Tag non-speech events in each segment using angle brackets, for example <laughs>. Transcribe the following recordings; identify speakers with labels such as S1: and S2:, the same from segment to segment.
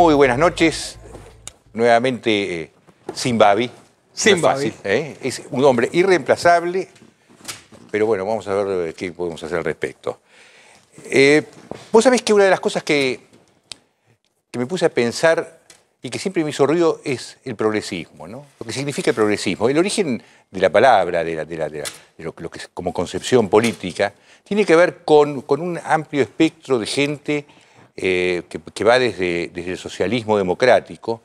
S1: Muy buenas noches. Nuevamente, eh, Simbabi. ¿eh? es, un hombre irreemplazable, pero bueno, vamos a ver eh, qué podemos hacer al respecto. Eh, vos sabés que una de las cosas que, que me puse a pensar y que siempre me hizo ruido es el progresismo, ¿no? Lo que significa el progresismo. El origen de la palabra, de, la, que como concepción política, tiene que ver con, con un amplio espectro de gente eh, que, va desde, desde, el socialismo democrático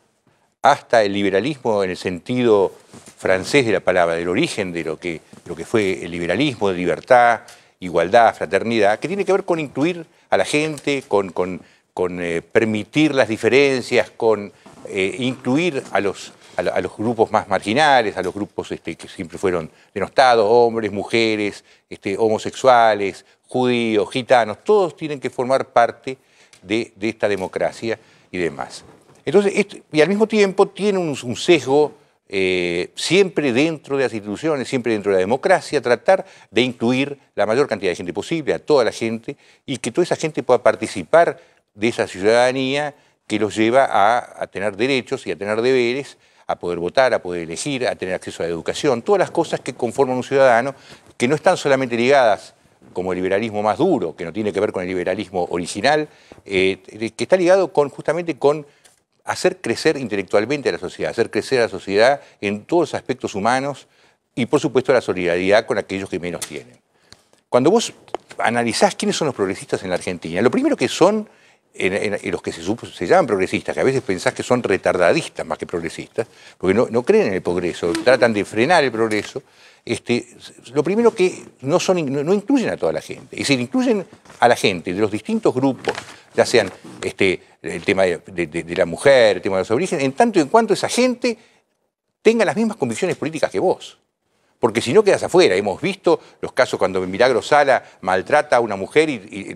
S1: hasta el liberalismo en el sentido francés de la palabra, del origen de lo que, lo que fue el liberalismo, de libertad, igualdad, fraternidad, que tiene que ver con incluir a la gente, con, con, con eh, permitir las diferencias, con eh, incluir a los, los grupos más marginales, a los grupos este, que siempre fueron denostados, hombres, mujeres, este, homosexuales, judíos, gitanos, todos tienen que formar parte de, esta democracia y demás. Entonces, y al mismo tiempo tiene un, sesgo eh, siempre dentro de las instituciones, siempre dentro de la democracia, tratar de incluir la mayor cantidad de gente posible, a toda la gente, y que toda esa gente pueda participar de esa ciudadanía que los lleva a, a tener derechos y a tener deberes, a poder votar, a poder elegir, a tener acceso a la educación, todas las cosas que conforman un ciudadano, que no están solamente ligadas como el liberalismo más duro, que no tiene que ver con el liberalismo original, eh, que está ligado con, justamente con hacer crecer intelectualmente a la sociedad, hacer crecer a la sociedad en todos los aspectos humanos y por supuesto la solidaridad con aquellos que menos tienen. Cuando vos analizás quiénes son los progresistas en la Argentina, lo primero que son en, los que se, llaman progresistas, que a veces pensás que son retardadistas más que progresistas, porque no creen en el progreso, tratan de frenar el progreso, este, lo primero que no, son, no, incluyen a toda la gente. Es decir, incluyen a la gente de los distintos grupos, ya sean este, el tema de, la mujer, el tema de los orígenes, en tanto y en cuanto esa gente tenga las mismas convicciones políticas que vos. Porque si no quedas afuera, hemos visto los casos cuando Milagro Sala maltrata a una mujer y,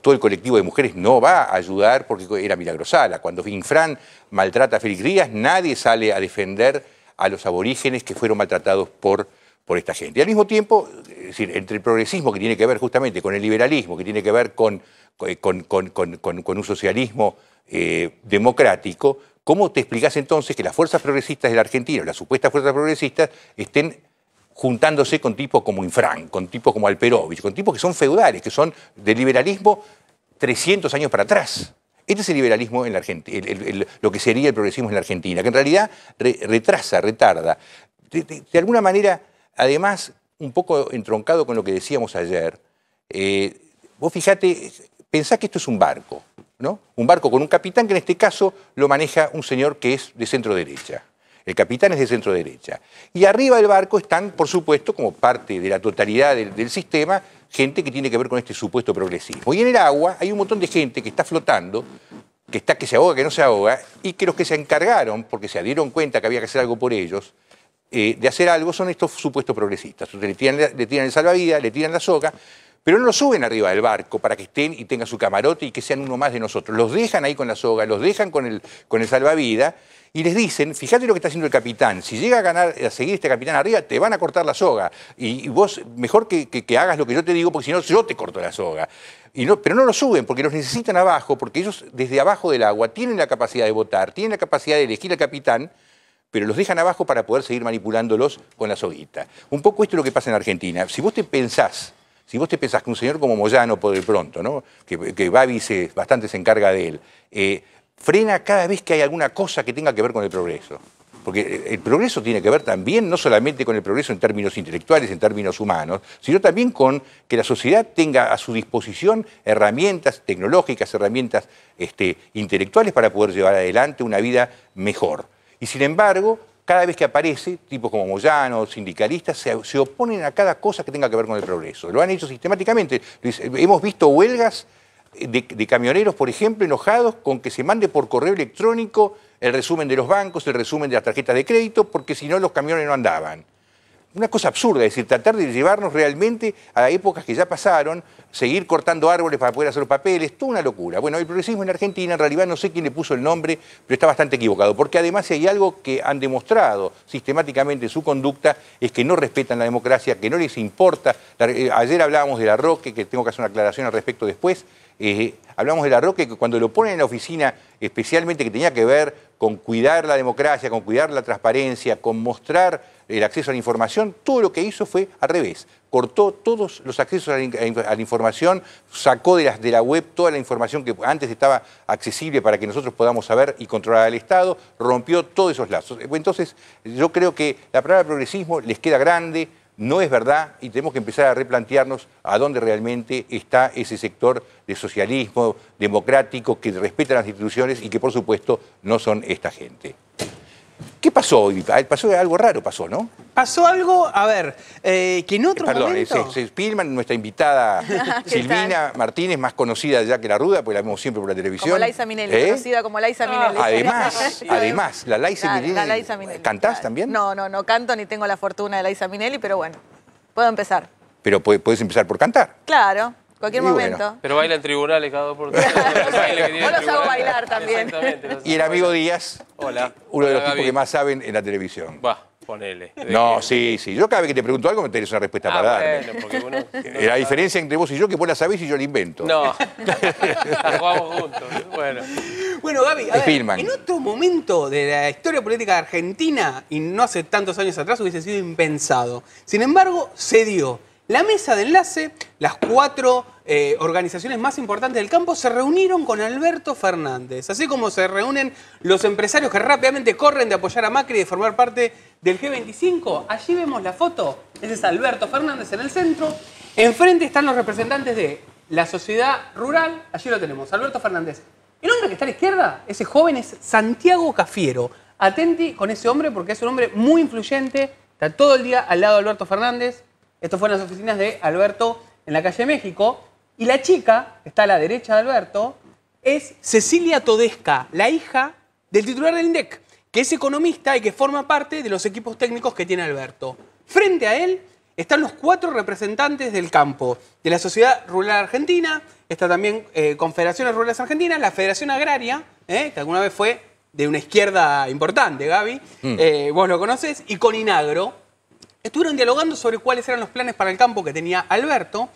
S1: todo el colectivo de mujeres no va a ayudar porque era Milagro Sala. Cuando Infran maltrata a Félix nadie sale a defender a los aborígenes que fueron maltratados por, por esta gente. Y al mismo tiempo, entre el progresismo que tiene que ver justamente con el liberalismo, que tiene que ver con, eh, con, un socialismo eh, democrático, ¿cómo te explicas entonces que las fuerzas progresistas de la Argentina, las supuestas fuerzas progresistas, estén juntándose con tipos como Infran, con tipos como Alperovich, con tipos que son feudales, que son de liberalismo 300 años para atrás? Este es el liberalismo en la Argentina, lo que sería el progresismo en la Argentina, que en realidad retrasa, retarda. De, alguna manera, además, un poco entroncado con lo que decíamos ayer, eh, vos fijate, pensá que esto es un barco, ¿no? Un barco con un capitán que en este caso lo maneja un señor que es de centro derecha. El capitán es de centro derecha. Y arriba del barco están, por supuesto, como parte de la totalidad del sistema, gente que tiene que ver con este supuesto progresismo. Y en el agua hay un montón de gente que está flotando, que está que se ahoga, que no se ahoga, y que los que se encargaron, porque se dieron cuenta que había que hacer algo por ellos, eh, de hacer algo son estos supuestos progresistas. le tiran, le tiran el salvavidas, le tiran la soga, pero no los suben arriba del barco para que estén y tengan su camarote y que sean uno más de nosotros. Los dejan ahí con la soga, los dejan con el, con el salvavidas y les dicen, fíjate lo que está haciendo el capitán, si llega a ganar, a seguir este capitán arriba, te van a cortar la soga. Y, vos, mejor que, hagas lo que yo te digo, porque si no, yo te corto la soga. pero no los suben, porque los necesitan abajo, porque ellos desde abajo del agua tienen la capacidad de votar, tienen la capacidad de elegir al capitán, pero los dejan abajo para poder seguir manipulándolos con la soguita. Un poco esto es lo que pasa en Argentina. Si vos te pensás si vos te pensás que un señor como Moyano, por de pronto, que, que Babi se, bastante se encarga de él, eh, frena cada vez que hay alguna cosa que tenga que ver con el progreso. Porque eh, el progreso tiene que ver también no solamente con el progreso en términos intelectuales, en términos humanos, sino también con que la sociedad tenga a su disposición herramientas tecnológicas, herramientas este, intelectuales para poder llevar adelante una vida mejor. Y sin embargo, cada vez que aparece, tipos como Moyano, sindicalistas, se, oponen a cada cosa que tenga que ver con el progreso. Lo han hecho sistemáticamente. Hemos visto huelgas de, de camioneros, por ejemplo, enojados con que se mande por correo electrónico el resumen de los bancos, el resumen de las tarjetas de crédito, porque si no los camiones no andaban una cosa absurda, es decir, tratar de llevarnos realmente a épocas que ya pasaron, seguir cortando árboles para poder hacer papeles, toda una locura. Bueno, el progresismo en Argentina, en realidad no sé quién le puso el nombre, pero está bastante equivocado, porque además si hay algo que han demostrado sistemáticamente su conducta es que no respetan la democracia, que no les importa. Eh, ayer hablábamos de la Roque, que tengo que hacer una aclaración al respecto después, eh, hablamos de la Roque, que cuando lo ponen en la oficina, especialmente que tenía que ver con cuidar la democracia, con cuidar la transparencia, con mostrar el acceso a la información, todo lo que hizo fue al revés. Cortó todos los accesos a la, información, sacó de, de la web toda la información que antes estaba accesible para que nosotros podamos saber y controlar al Estado, rompió todos esos lazos. Entonces, yo creo que la palabra progresismo les queda grande, no es verdad y tenemos que empezar a replantearnos a dónde realmente está ese sector de socialismo democrático que respeta las instituciones y que por supuesto no son esta gente. ¿Qué pasó hoy? Eh, pasó algo raro, pasó, ¿no? Pasó algo, a ver, eh, que en otro eh, perdón, momento... Perdón, nuestra invitada <laughs> Silvina Martínez, más conocida ya que la Ruda, porque la vemos siempre por la televisión. Como Laisa Minelli, conocida
S2: como ah, Minelli. Además, <laughs> además, la Laisa Minelli. ¿Cantás también? No, no, no canto ni tengo la fortuna de Laiza Minelli, pero bueno, puedo empezar.
S1: Pero puedes empezar por cantar.
S2: Claro. Cualquier momento.
S3: Pero baila
S1: en tribunales cada dos por tres.
S2: Yo los hago bailar también. Y el amigo
S1: Díaz, Hola. uno de los tipos que más saben en la televisión. Va.
S4: Ponele. No,
S1: sí, sí. Yo cada vez que te pregunto algo me tenés una respuesta ah, para
S4: darme. <laughs> la
S1: diferencia entre vos y yo que vos la sabés y yo la invento.
S4: No, <laughs> la
S1: juntos.
S3: Bueno,
S5: bueno Gaby, en otro momento de la historia política de argentina, y no hace tantos años atrás, hubiese sido impensado. Sin embargo, se dio. La mesa de enlace, las cuatro eh, organizaciones más importantes del campo se reunieron con Alberto Fernández. Así como se reúnen los empresarios que rápidamente corren de apoyar a Macri y de formar parte del G25, allí vemos la foto. Ese es Alberto Fernández en el centro. Enfrente están los representantes de la sociedad rural. Allí lo tenemos, Alberto Fernández. El hombre que está a la izquierda, ese joven es Santiago Cafiero. Atenti con ese hombre porque es un hombre muy influyente. Está todo el día al lado de Alberto Fernández esto fue en las oficinas de Alberto en la calle México. Y la chica, que está a la derecha de Alberto, es Cecilia Todesca, la hija del titular del INDEC, que es economista y que forma parte de los equipos técnicos que tiene Alberto. Frente a él están los cuatro representantes del campo, de la Sociedad Rural Argentina, está también eh, Confederaciones Rurales Argentinas, la Federación Agraria, eh, que alguna vez fue de una izquierda importante, Gaby, mm. eh, vos lo conoces, y Coninagro, estuvieron dialogando sobre cuáles eran los planes para el campo que tenía Alberto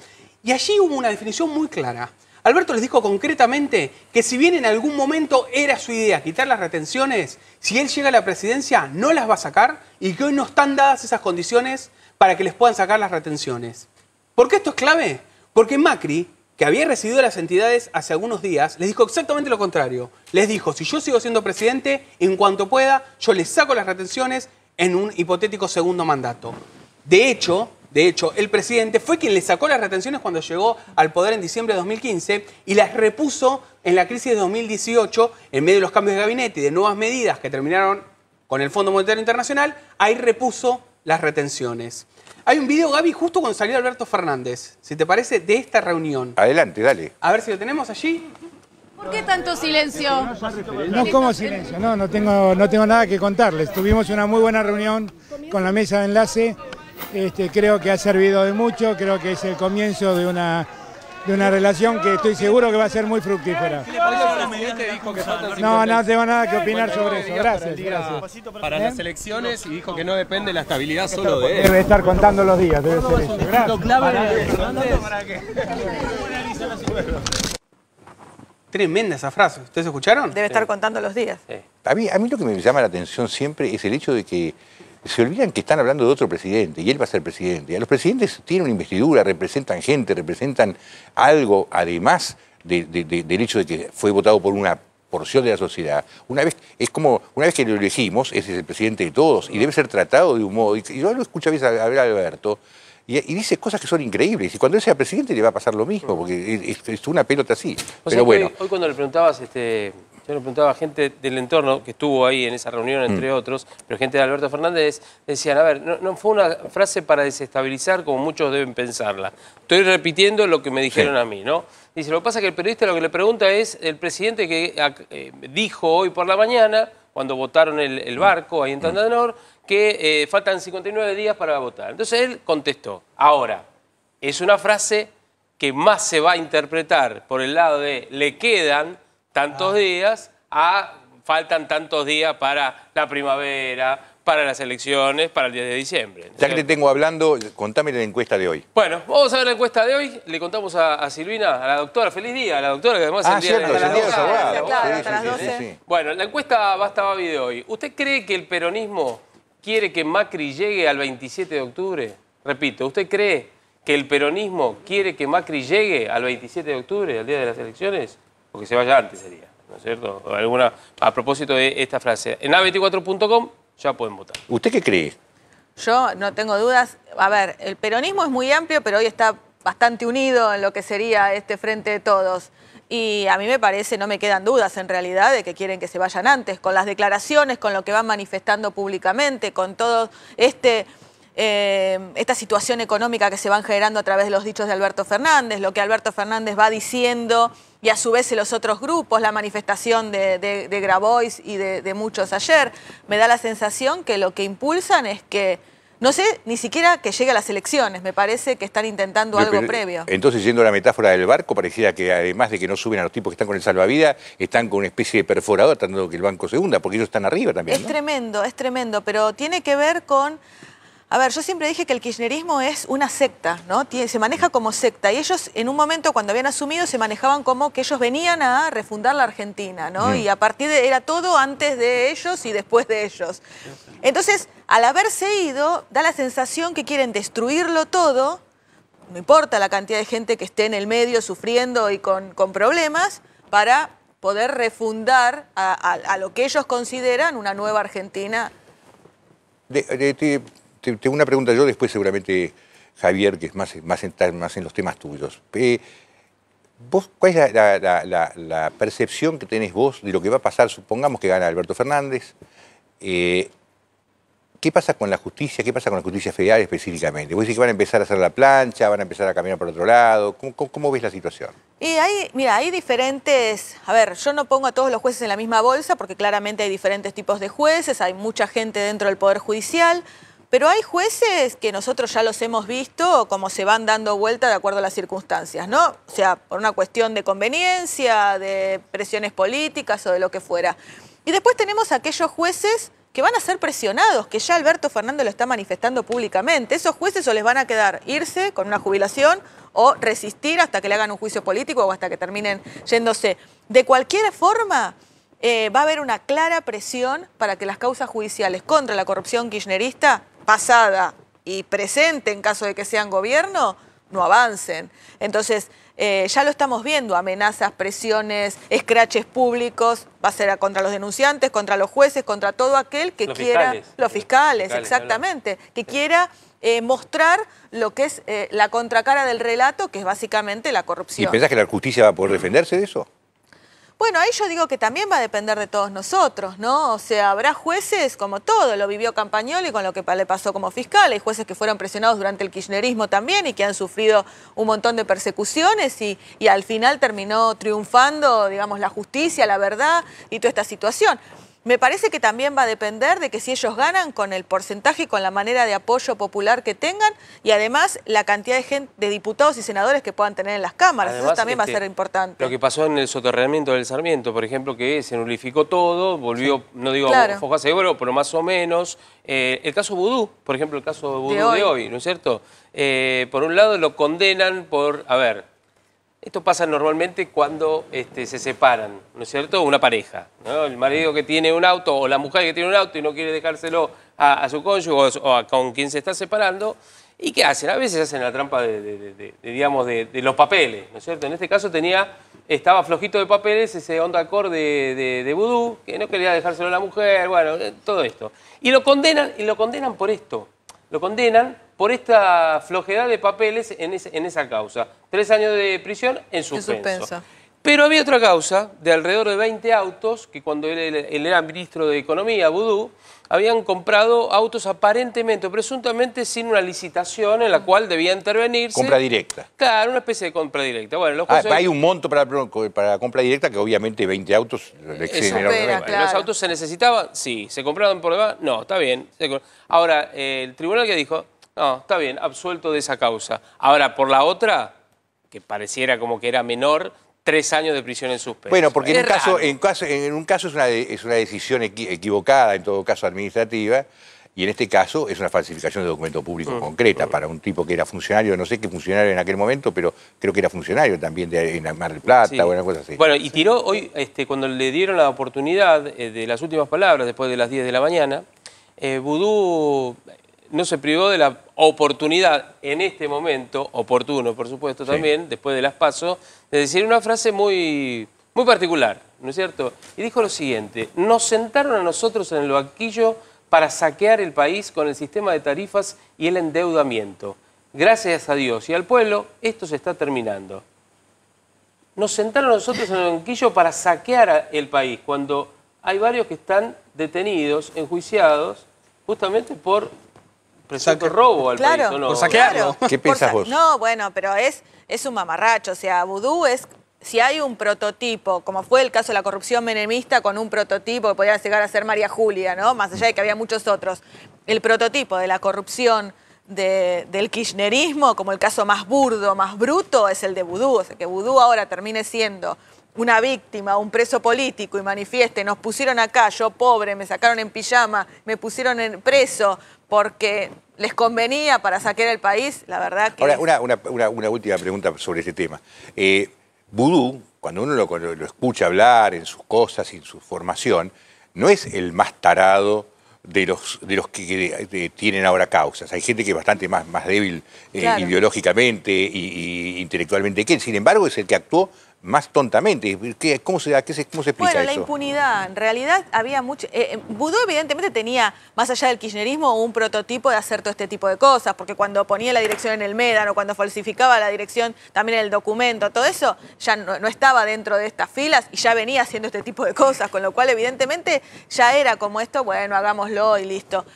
S5: y allí hubo una definición muy clara. Alberto les dijo concretamente que si bien en algún momento era su idea quitar las retenciones, si él llega a la presidencia no las va a sacar y que hoy no están dadas esas condiciones para que les puedan sacar las retenciones. ¿Por qué esto es clave? Porque Macri, que había recibido las entidades hace algunos días, les dijo exactamente lo contrario. Les dijo, si yo sigo siendo presidente, en cuanto pueda, yo les saco las retenciones, en un hipotético segundo mandato. De hecho, de hecho, el presidente fue quien le sacó las retenciones cuando llegó al poder en diciembre de 2015 y las repuso en la crisis de 2018 en medio de los cambios de gabinete y de nuevas medidas que terminaron con el Fondo Monetario Internacional, ahí repuso las retenciones. Hay un video, Gaby, justo cuando salió Alberto Fernández, si te parece, de esta reunión.
S1: Adelante, dale.
S5: A ver si lo tenemos allí.
S2: ¿Por qué tanto silencio? No como silencio,
S1: no, no tengo, no tengo nada que contarles. Tuvimos una muy buena reunión con la mesa de enlace. Este, creo que ha servido de mucho, creo que es el comienzo de una de una relación que estoy seguro que va a ser muy fructífera.
S5: No, no tengo nada que opinar sobre eso. Gracias. Para ¿eh? las elecciones y dijo que no depende la estabilidad solo de él. Debe estar contando
S4: los días, debe
S2: ser
S5: Tremenda esa frase. ¿Ustedes escucharon? Debe estar contando los días.
S1: A, mí, lo que me llama la atención siempre es el hecho de que se olvidan que están hablando de otro presidente y él va a ser presidente. los presidentes tienen una investidura, representan gente, representan algo, además del hecho de que fue votado por una porción de la sociedad. Una vez, es como, una vez que lo elegimos, ese es el presidente de todos y debe ser tratado de un modo. Y yo lo escucho a veces hablar a Alberto, y, dice cosas que son increíbles. Y cuando él sea presidente le va a pasar lo mismo, porque es, una pelota así. Pero bueno.
S3: Hoy, cuando le preguntabas, este, yo le preguntaba a gente del entorno que estuvo ahí en esa reunión, mm. entre otros, pero gente de Alberto Fernández, decían, a ver, no, fue una frase para desestabilizar como muchos deben pensarla. Estoy repitiendo lo que me dijeron a mí, ¿no? Dice, lo que pasa es que el periodista lo que le pregunta es, el presidente que eh, dijo hoy por la mañana cuando votaron el, barco ahí en mm. Tandanor, que eh, faltan 59 días para votar. Entonces él contestó, ahora, es una frase que más se va a interpretar por el lado de le quedan tantos ah. días a faltan tantos días para la primavera, para las elecciones, para el 10 de diciembre.
S1: Ya que te tengo hablando, contame la encuesta de hoy.
S3: Bueno, vamos a ver la encuesta de hoy. Le contamos a, Silvina, a la doctora, feliz día, a la doctora que además ah, el día cierto, de la, claro, Bueno, la encuesta va hasta a de hoy. ¿Usted cree que el peronismo quiere que Macri llegue al 27 de octubre? Repito, ¿usted cree que el peronismo quiere que Macri llegue al 27 de octubre, al día de las elecciones? Porque se vaya antes día, ¿no es cierto? Alguna, a propósito de esta frase. En a24.com ya pueden votar.
S1: ¿Usted qué cree?
S2: Yo no tengo dudas. A ver, el peronismo es muy amplio, pero hoy está bastante unido en lo que sería este frente de todos. Y a mí me parece, no me quedan dudas en realidad, de que quieren que se vayan antes, con las declaraciones, con lo que van manifestando públicamente, con todo este eh, esta situación económica que se van generando a través de los dichos de Alberto Fernández, lo que Alberto Fernández va diciendo y a su vez en los otros grupos, la manifestación de, de, Grabois y de, muchos ayer, me da la sensación que lo que impulsan es que no sé ni siquiera que llegue a las elecciones, me parece que están intentando algo previo.
S1: Entonces, yendo a la metáfora del barco, pareciera que además de que no suben a los tipos que están con el salvavidas, están con una especie de perforador tanto que el banco se hunda, porque ellos están arriba también. Es
S2: tremendo, es tremendo, pero tiene que ver con a ver, yo siempre dije que el kirchnerismo es una secta, ¿no? se maneja como secta. Y ellos, en un momento, cuando habían asumido, se manejaban como que ellos venían a refundar la Argentina, ¿no? Y a partir de. Era todo antes de ellos y después de ellos. Entonces, al haberse ido, da la sensación que quieren destruirlo todo, no importa la cantidad de gente que esté en el medio sufriendo y con, problemas, para poder refundar a, lo que ellos consideran una nueva Argentina.
S1: de tengo una pregunta yo, después seguramente Javier, que es más, más, en, los temas tuyos. Eh, ¿Cuál es la, percepción que tenés vos de lo que va a pasar? Supongamos que gana Alberto Fernández. Eh, ¿Qué pasa con la justicia? ¿Qué pasa con la justicia federal específicamente? ¿Vos decís que van a empezar a hacer la plancha? ¿Van a empezar a caminar por otro lado? ¿Cómo, ves la situación?
S2: Y hay, mira, hay diferentes... A ver, yo no pongo a todos los jueces en la misma bolsa porque claramente hay diferentes tipos de jueces, hay mucha gente dentro del Poder Judicial. Pero hay jueces que nosotros ya los hemos visto como se van dando vuelta de acuerdo a las circunstancias, ¿no? O sea, por una cuestión de conveniencia, de presiones políticas o de lo que fuera. Y después tenemos aquellos jueces que van a ser presionados, que ya Alberto Fernández lo está manifestando públicamente. Esos jueces o les van a quedar irse con una jubilación o resistir hasta que le hagan un juicio político o hasta que terminen yéndose. De cualquier forma, eh, va a haber una clara presión para que las causas judiciales contra la corrupción kirchnerista pasada y presente en caso de que sean gobierno, no avancen. Entonces, eh, ya lo estamos viendo, amenazas, presiones, escraches públicos, va a ser contra los denunciantes, contra los jueces, contra todo aquel que quiera, los fiscales, exactamente, que quiera eh, mostrar lo que es eh, la contracara del relato, que es básicamente la corrupción. ¿Y pensás que
S1: la justicia va a poder defenderse de eso?
S2: Bueno, ahí yo digo que también va a depender de todos nosotros, ¿no? O sea, habrá jueces como todo, lo vivió Campagnoli con lo que le pasó como fiscal, hay jueces que fueron presionados durante el kirchnerismo también y que han sufrido un montón de persecuciones y, y al final terminó triunfando, digamos, la justicia, la verdad y toda esta situación. Me parece que también va a depender de que si ellos ganan con el porcentaje y con la manera de apoyo popular que tengan y además la cantidad de, gente, de diputados y senadores que puedan tener en las cámaras. Eso también va a este, ser importante. Lo
S3: que pasó en el soterramiento del Sarmiento, por ejemplo, que se nulificó todo, volvió, no digo a foja seguro, pero más o menos. Eh, el caso Vudú, por ejemplo, el caso Vudú de hoy, ¿no es cierto? Eh, por un lado lo condenan por, a ver, esto pasa normalmente cuando este, se separan, ¿no es cierto? Una pareja. El marido que tiene un auto o la mujer que tiene un auto y no quiere dejárselo a, su cónyuge o, a, con quien se está separando. ¿Y qué hacen? A veces hacen la trampa de, digamos, de, los papeles, ¿no es cierto? En este caso tenía, estaba flojito de papeles ese onda Core de, de, Vudú, que no quería dejárselo a la mujer, bueno, eh, todo esto. Y lo condenan, y lo condenan por esto. Lo condenan por esta flojedad de papeles en, esa causa. Tres años de prisión en suspenso. Pero había otra causa de alrededor de 20 autos que cuando él, era ministro de Economía, Vudú, habían comprado autos aparentemente o presuntamente sin una licitación en la mm. cual debía intervenirse. Compra directa. Claro, una especie de compra directa. Bueno, ah, Hay un
S1: monto para, para compra directa que obviamente 20 autos le eh, claro.
S3: ¿Los autos se necesitaban? Sí. ¿Se compraron por debajo? No, está bien. Ahora, eh, el tribunal que dijo, no, está bien, absuelto de esa causa. Ahora, por la otra, que pareciera como que era menor, tres años de prisión en suspenso. Bueno, porque en un, caso, en,
S1: es una, es una decisión equivocada, en todo caso administrativa, y en este caso es una falsificación de documento público mm. concreta mm. para un tipo que era funcionario, no sé qué funcionario en aquel momento, pero creo que era funcionario también de, en Mar del Plata o una cosa así.
S3: Bueno, y tiró hoy, este, cuando le dieron la oportunidad eh, de las últimas palabras, después de las 10 de la mañana, eh, Vudú no se privó de la oportunidad en este momento, oportuno por supuesto también, después de las pasos, de decir una frase muy, muy particular, ¿no es cierto? Y dijo lo siguiente, nos sentaron a nosotros en el banquillo para saquear el país con el sistema de tarifas y el endeudamiento. Gracias a Dios y al pueblo, esto se está terminando. Nos sentaron a nosotros en el banquillo para saquear el país, cuando hay varios que están detenidos, enjuiciados, justamente por robo no? ¿Qué piensas vos?
S2: No, bueno, pero es, es un mamarracho. O sea, vudú es si hay un prototipo, como fue el caso de la corrupción menemista con un prototipo que podía llegar a ser María Julia, ¿no? Más allá de que había muchos otros, el prototipo de la corrupción del kirchnerismo, como el caso más burdo, más bruto, es el de Vudú. O sea, que Vudú ahora termine siendo una víctima, un preso político y manifieste, nos pusieron acá, yo pobre, me sacaron en pijama, me pusieron en preso porque les convenía para saquear el país, la verdad que... Ahora,
S1: una, última pregunta sobre este tema. Eh, vudú, cuando uno lo, escucha hablar en sus cosas y en su formación, no es el más tarado de los, de los que, tienen ahora causas. Hay gente que es bastante más, más débil eh, ideológicamente e intelectualmente que él. Sin embargo, es el que actuó más tontamente. cómo, se, qué se, ¿Cómo explica eso? Bueno, la
S2: impunidad. En realidad había mucho... Eh, eh evidentemente tenía, más allá del kirchnerismo, un prototipo de hacer todo este tipo de cosas, porque cuando ponía la dirección en el médano, cuando falsificaba la dirección también en el documento, todo eso ya no estaba dentro de estas filas y ya venía haciendo este tipo de cosas, con lo cual evidentemente ya era como esto, bueno, hagámoslo y listo.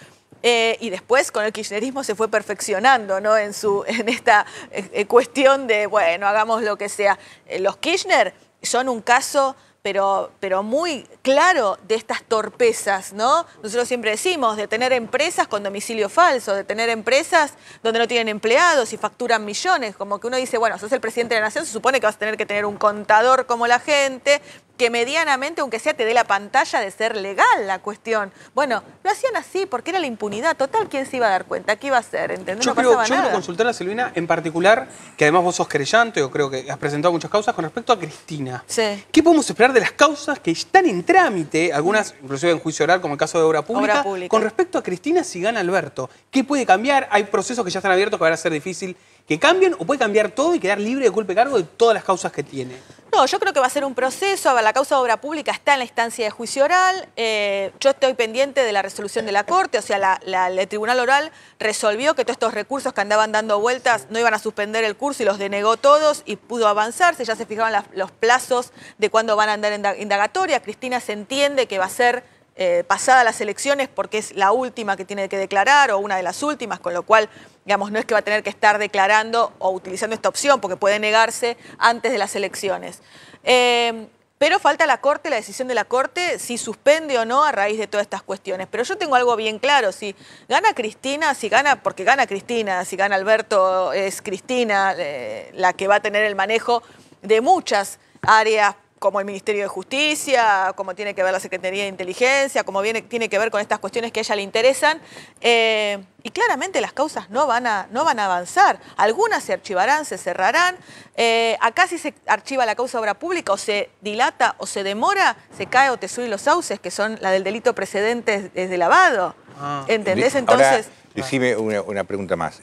S2: Eh, y después con el kirchnerismo se fue perfeccionando ¿no? en, su, <laughs> en esta eh, eh, cuestión de, bueno, hagamos lo que sea. los Kirchner son un caso, pero, pero muy claro, de estas torpezas, ¿no? Nosotros siempre decimos de tener empresas con domicilio falso, de tener empresas donde no tienen empleados y facturan millones, como que uno dice, bueno, sos el presidente de la nación, se supone que vas a tener que tener un contador como la gente, que medianamente, aunque sea, te dé la pantalla de ser legal la cuestión. Bueno, lo hacían así porque era la impunidad total. ¿Quién se iba a dar cuenta? ¿Qué iba a hacer? Yo, creo, quiero
S5: consultar a Selvina en particular, que además vos sos creyente, yo creo que has presentado muchas causas, con respecto a Cristina. ¿Qué podemos esperar de las causas que están en trámite, algunas inclusive en juicio oral, como el caso de Obra Pública, con respecto a Cristina si gana Alberto? ¿Qué puede cambiar? Hay procesos que ya están abiertos que van a ser difícil que cambien o puede cambiar todo y quedar libre de culpa y cargo de todas las causas que tiene?
S2: No, yo creo que va a ser un proceso. La causa de obra pública está en la instancia de juicio oral. Eh, yo estoy pendiente de la resolución de la Corte, o sea, el Tribunal Oral resolvió que todos estos recursos que andaban dando vueltas no iban a suspender el curso y los denegó todos y pudo avanzarse. Ya se fijaban los plazos de cuándo van a andar en indagatoria. Cristina se entiende que va a ser eh, pasadas las elecciones porque es la última que tiene que declarar o una de las últimas, con lo cual, digamos, no es que va a tener que estar declarando o utilizando esta opción porque puede negarse antes de las elecciones. Eh, pero falta la Corte, la decisión de la Corte, si suspende o no a raíz de todas estas cuestiones. Pero yo tengo algo bien claro, si gana Cristina, si gana, porque gana Cristina, si gana Alberto, es Cristina eh, la que va a tener el manejo de muchas áreas como el Ministerio de Justicia, como tiene que ver la Secretaría de Inteligencia, como viene, tiene que ver con estas cuestiones que a ella le interesan. Eh, y claramente las causas no van, a, no van a avanzar. Algunas se archivarán, se cerrarán. Eh, acá si se archiva la causa obra pública o se dilata o se demora, se cae o te suben los sauces, que son la del delito precedente desde lavado.
S6: Ah,
S1: ¿Entendés? Entonces... Ahora, decime una, pregunta más.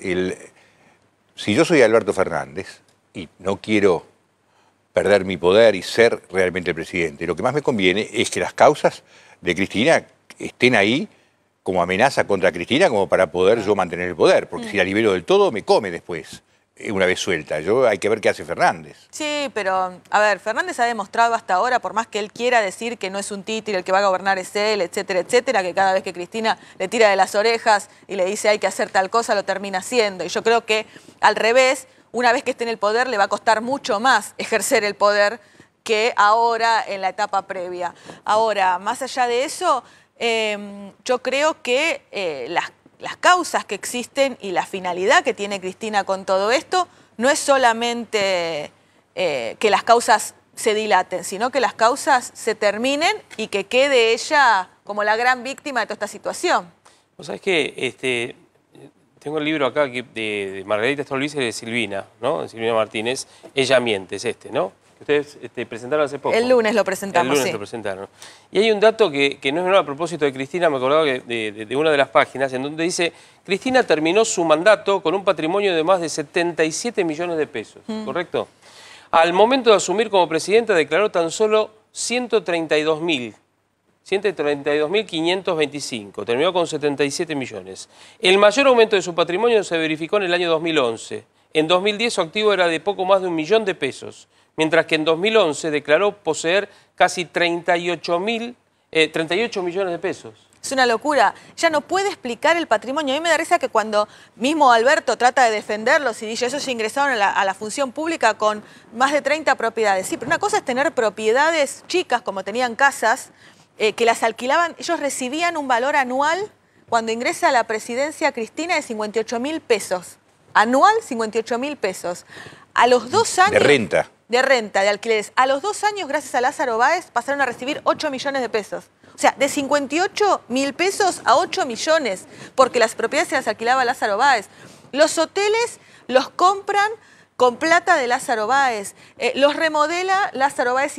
S1: si yo soy Alberto Fernández y no quiero perder mi poder y ser realmente el presidente. Lo que más me conviene es que las causas de Cristina estén ahí como amenaza contra Cristina como para poder yo mantener el poder, porque mm. si la libero del todo me come después eh, una vez suelta. Yo hay que ver qué hace Fernández.
S2: Sí, pero a ver, Fernández ha demostrado hasta ahora, por más que él quiera decir que no es un títere, el que va a gobernar es él, etcétera, etcétera, que cada vez que Cristina le tira de las orejas y le dice hay que hacer tal cosa, lo termina haciendo. Y yo creo que al revés, una vez que esté en el poder le va a costar mucho más ejercer el poder que ahora en la etapa previa. Ahora, más allá de eso, em, yo creo que eh, las, causas que existen y la finalidad que tiene Cristina con todo esto no es solamente eh, que las causas se dilaten, sino que las causas se terminen y que quede ella como la gran víctima de toda esta situación.
S3: Vos es que este, tengo el libro acá de, Margarita Stolbizer y de Silvina, ¿no? Silvina Martínez. Ella miente, es este, ¿no? Que ustedes este, presentaron hace poco. El lunes lo presentamos, El lunes lo presentaron. Y hay un dato que, no es menor a propósito de Cristina, me acordaba de, una de las páginas, en donde dice, Cristina terminó su mandato con un patrimonio de más de 77 millones de pesos, mm. ¿correcto? Al momento de asumir como presidenta declaró tan solo 132 mil 132.525, terminó con 77 millones. El mayor aumento de su patrimonio se verificó en el año 2011. En 2010 su activo era de poco más de un millón de pesos, mientras que en 2011 declaró poseer casi 38, 38 eh, millones de pesos.
S2: Es una locura. Ya no puede explicar el patrimonio. A mí me da risa que cuando mismo Alberto trata de defenderlos y dice, ellos ingresaron a la, función pública con más de 30 propiedades. Sí, pero una cosa es tener propiedades chicas, como tenían casas, eh, que las alquilaban, ellos recibían un valor anual cuando ingresa a la presidencia Cristina de 58 mil pesos. Anual 58 mil pesos. A los dos años... De renta. De renta, de alquileres. A los dos años, gracias a Lázaro Báez, pasaron a recibir 8 millones de pesos. O sea, de 58 mil pesos a 8 millones, porque las propiedades se las alquilaba Lázaro Báez. Los hoteles los compran con plata de Lázaro Báez, eh, los remodela Lázaro Báez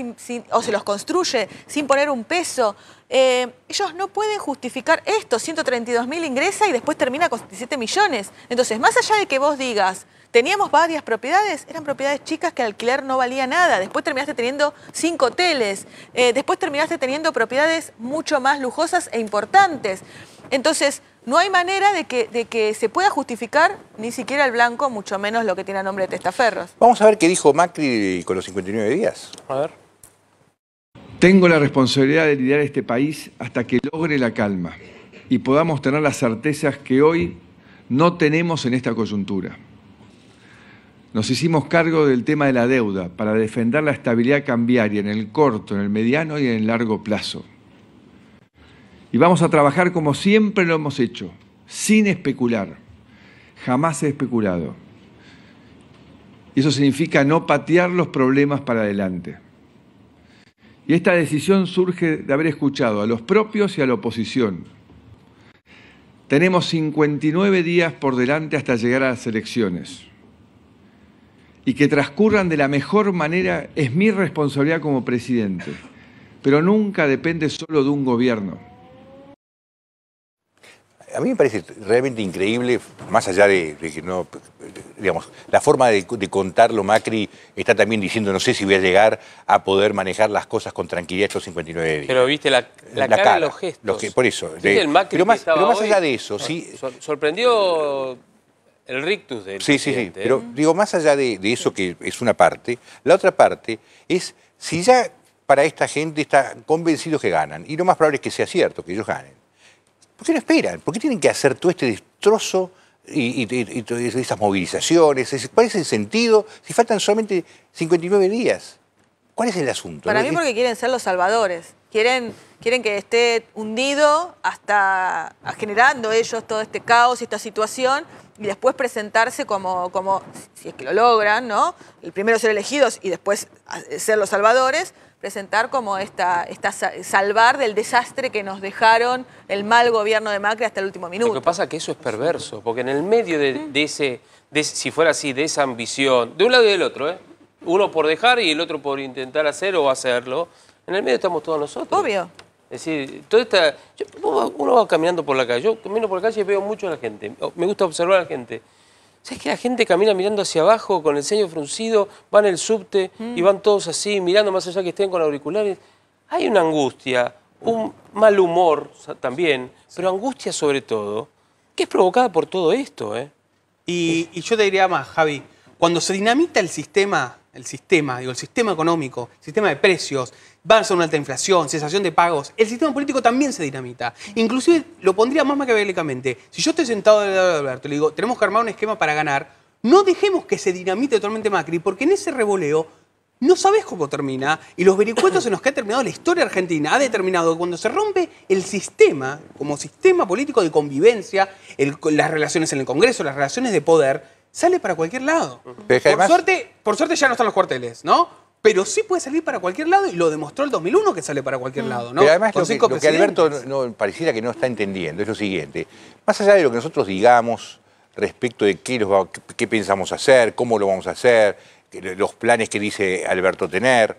S2: o se los construye sin poner un peso. Eh, ellos no pueden justificar esto, 132 mil ingresa y después termina con 17 millones. Entonces, más allá de que vos digas, teníamos varias propiedades, eran propiedades chicas que alquilar no valía nada, después terminaste teniendo cinco hoteles, eh, después terminaste teniendo propiedades mucho más lujosas e importantes. Entonces, no hay manera de que, se pueda justificar ni siquiera el blanco, mucho menos lo que tiene a nombre de testaferros.
S6: Vamos a ver qué dijo Macri con los 59 días. A ver. Tengo la responsabilidad de liderar este país hasta que logre la calma y podamos tener las certezas que hoy no tenemos en esta coyuntura. Nos hicimos cargo del tema de la deuda para defender la estabilidad cambiaria en el corto, en el mediano y en el largo plazo. Y vamos a trabajar como siempre lo hemos hecho, sin especular. Jamás he especulado. Eso significa no patear los problemas para adelante. Y esta decisión surge de haber escuchado a los propios y a la oposición. Tenemos 59 días por delante hasta llegar a las elecciones. Y que transcurran de la mejor manera es mi responsabilidad como presidente, pero nunca depende solo de un gobierno a
S1: mí me parece realmente increíble, más allá de, que no, digamos, la forma de, contarlo, Macri está también diciendo, no sé si voy a llegar a poder manejar las cosas con tranquilidad estos 59 días.
S3: Pero viste la, cara, los gestos. por eso. pero, más, allá
S1: de eso, sí.
S3: Sorprendió el rictus del Sí, sí, sí. ¿eh? Pero
S1: digo, más allá de, eso que es una parte, la otra parte es si ya para esta gente está convencido que ganan, y lo más probable es que sea cierto que ellos ganen, ¿Por qué no esperan? ¿Por qué tienen que hacer todo este destrozo y, y, y, movilizaciones? ¿Cuál es el sentido si faltan solamente 59 días? ¿Cuál es el asunto? Para mí
S2: porque quieren ser los salvadores. Quieren, quieren que esté hundido hasta generando ellos todo este caos y esta situación y después presentarse como, como si es que lo logran, ¿no? El primero ser elegidos y después ser los salvadores, presentar como esta, esta salvar del desastre que nos dejaron el mal gobierno de Macri hasta el último minuto. Lo que
S3: pasa es que eso es perverso, porque en el medio de, ese, de, si fuera así, de esa ambición, de un lado y del otro, ¿eh? uno por dejar y el otro por intentar hacer o hacerlo, en el medio estamos todos nosotros. Obvio. Es decir, toda uno va caminando por la calle. Yo camino por la calle y veo mucho a la gente. Me gusta observar a la gente. ¿Sabes que la gente camina mirando hacia abajo con el ceño fruncido, van el subte y van todos así, mirando más allá que estén con auriculares? Hay una angustia, un mal humor también, pero angustia sobre todo, que es provocada por todo esto. ¿eh? Y, y, yo te diría más, Javi, cuando se
S5: dinamita el sistema el sistema, digo, el sistema económico, el sistema de precios, va a ser una alta inflación, cesación de pagos, el sistema político también se dinamita. Inclusive lo pondría más maquiavélicamente. Si yo estoy sentado del lado de Alberto y le digo, tenemos que armar un esquema para ganar, no dejemos que se dinamite totalmente Macri, porque en ese revoleo no sabes cómo termina y los vericuetos en los que ha terminado la historia argentina ha determinado que cuando se rompe el sistema, como sistema político de convivencia, las relaciones en el Congreso, las relaciones de poder, sale para cualquier lado.
S1: Por
S5: suerte, por suerte ya no están los cuarteles, ¿no? Pero sí puede salir para cualquier lado y lo demostró el 2001 que sale para cualquier mm. lado, ¿no? Pero además lo, que, Alberto
S1: pareciera que no está entendiendo es lo siguiente. Más allá de lo que nosotros digamos respecto de qué, qué pensamos hacer, cómo lo vamos a hacer, los planes que dice Alberto tener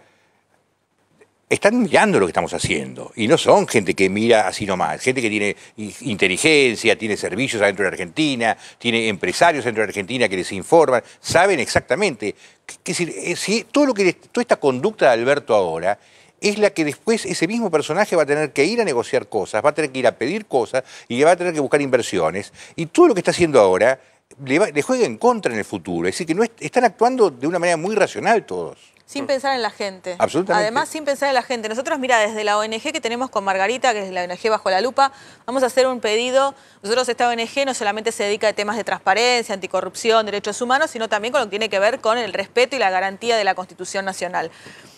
S1: están mirando lo que estamos haciendo. Y no son gente que mira así nomás, gente que tiene inteligencia, tiene servicios adentro de Argentina, tiene empresarios dentro de Argentina que les informan, saben exactamente. Que, decir, eh, si, todo lo que, toda esta conducta de Alberto ahora es la que después ese mismo personaje va a tener que ir a negociar cosas, va a tener que ir a pedir cosas y va a tener que buscar inversiones. Y todo lo que está haciendo ahora le, va, juega en contra en el futuro. Es decir, que no están actuando de una manera muy racional todos
S2: sin mm. pensar en la gente. Absolutamente. Además, sin pensar en la gente. Nosotros, mira, desde la ONG que tenemos con Margarita, que es la ONG Bajo la Lupa, vamos a hacer un pedido. Nosotros, esta ONG no solamente se dedica a temas de transparencia, anticorrupción, derechos humanos, sino también con lo que tiene que ver con el respeto y la garantía de la Constitución Nacional.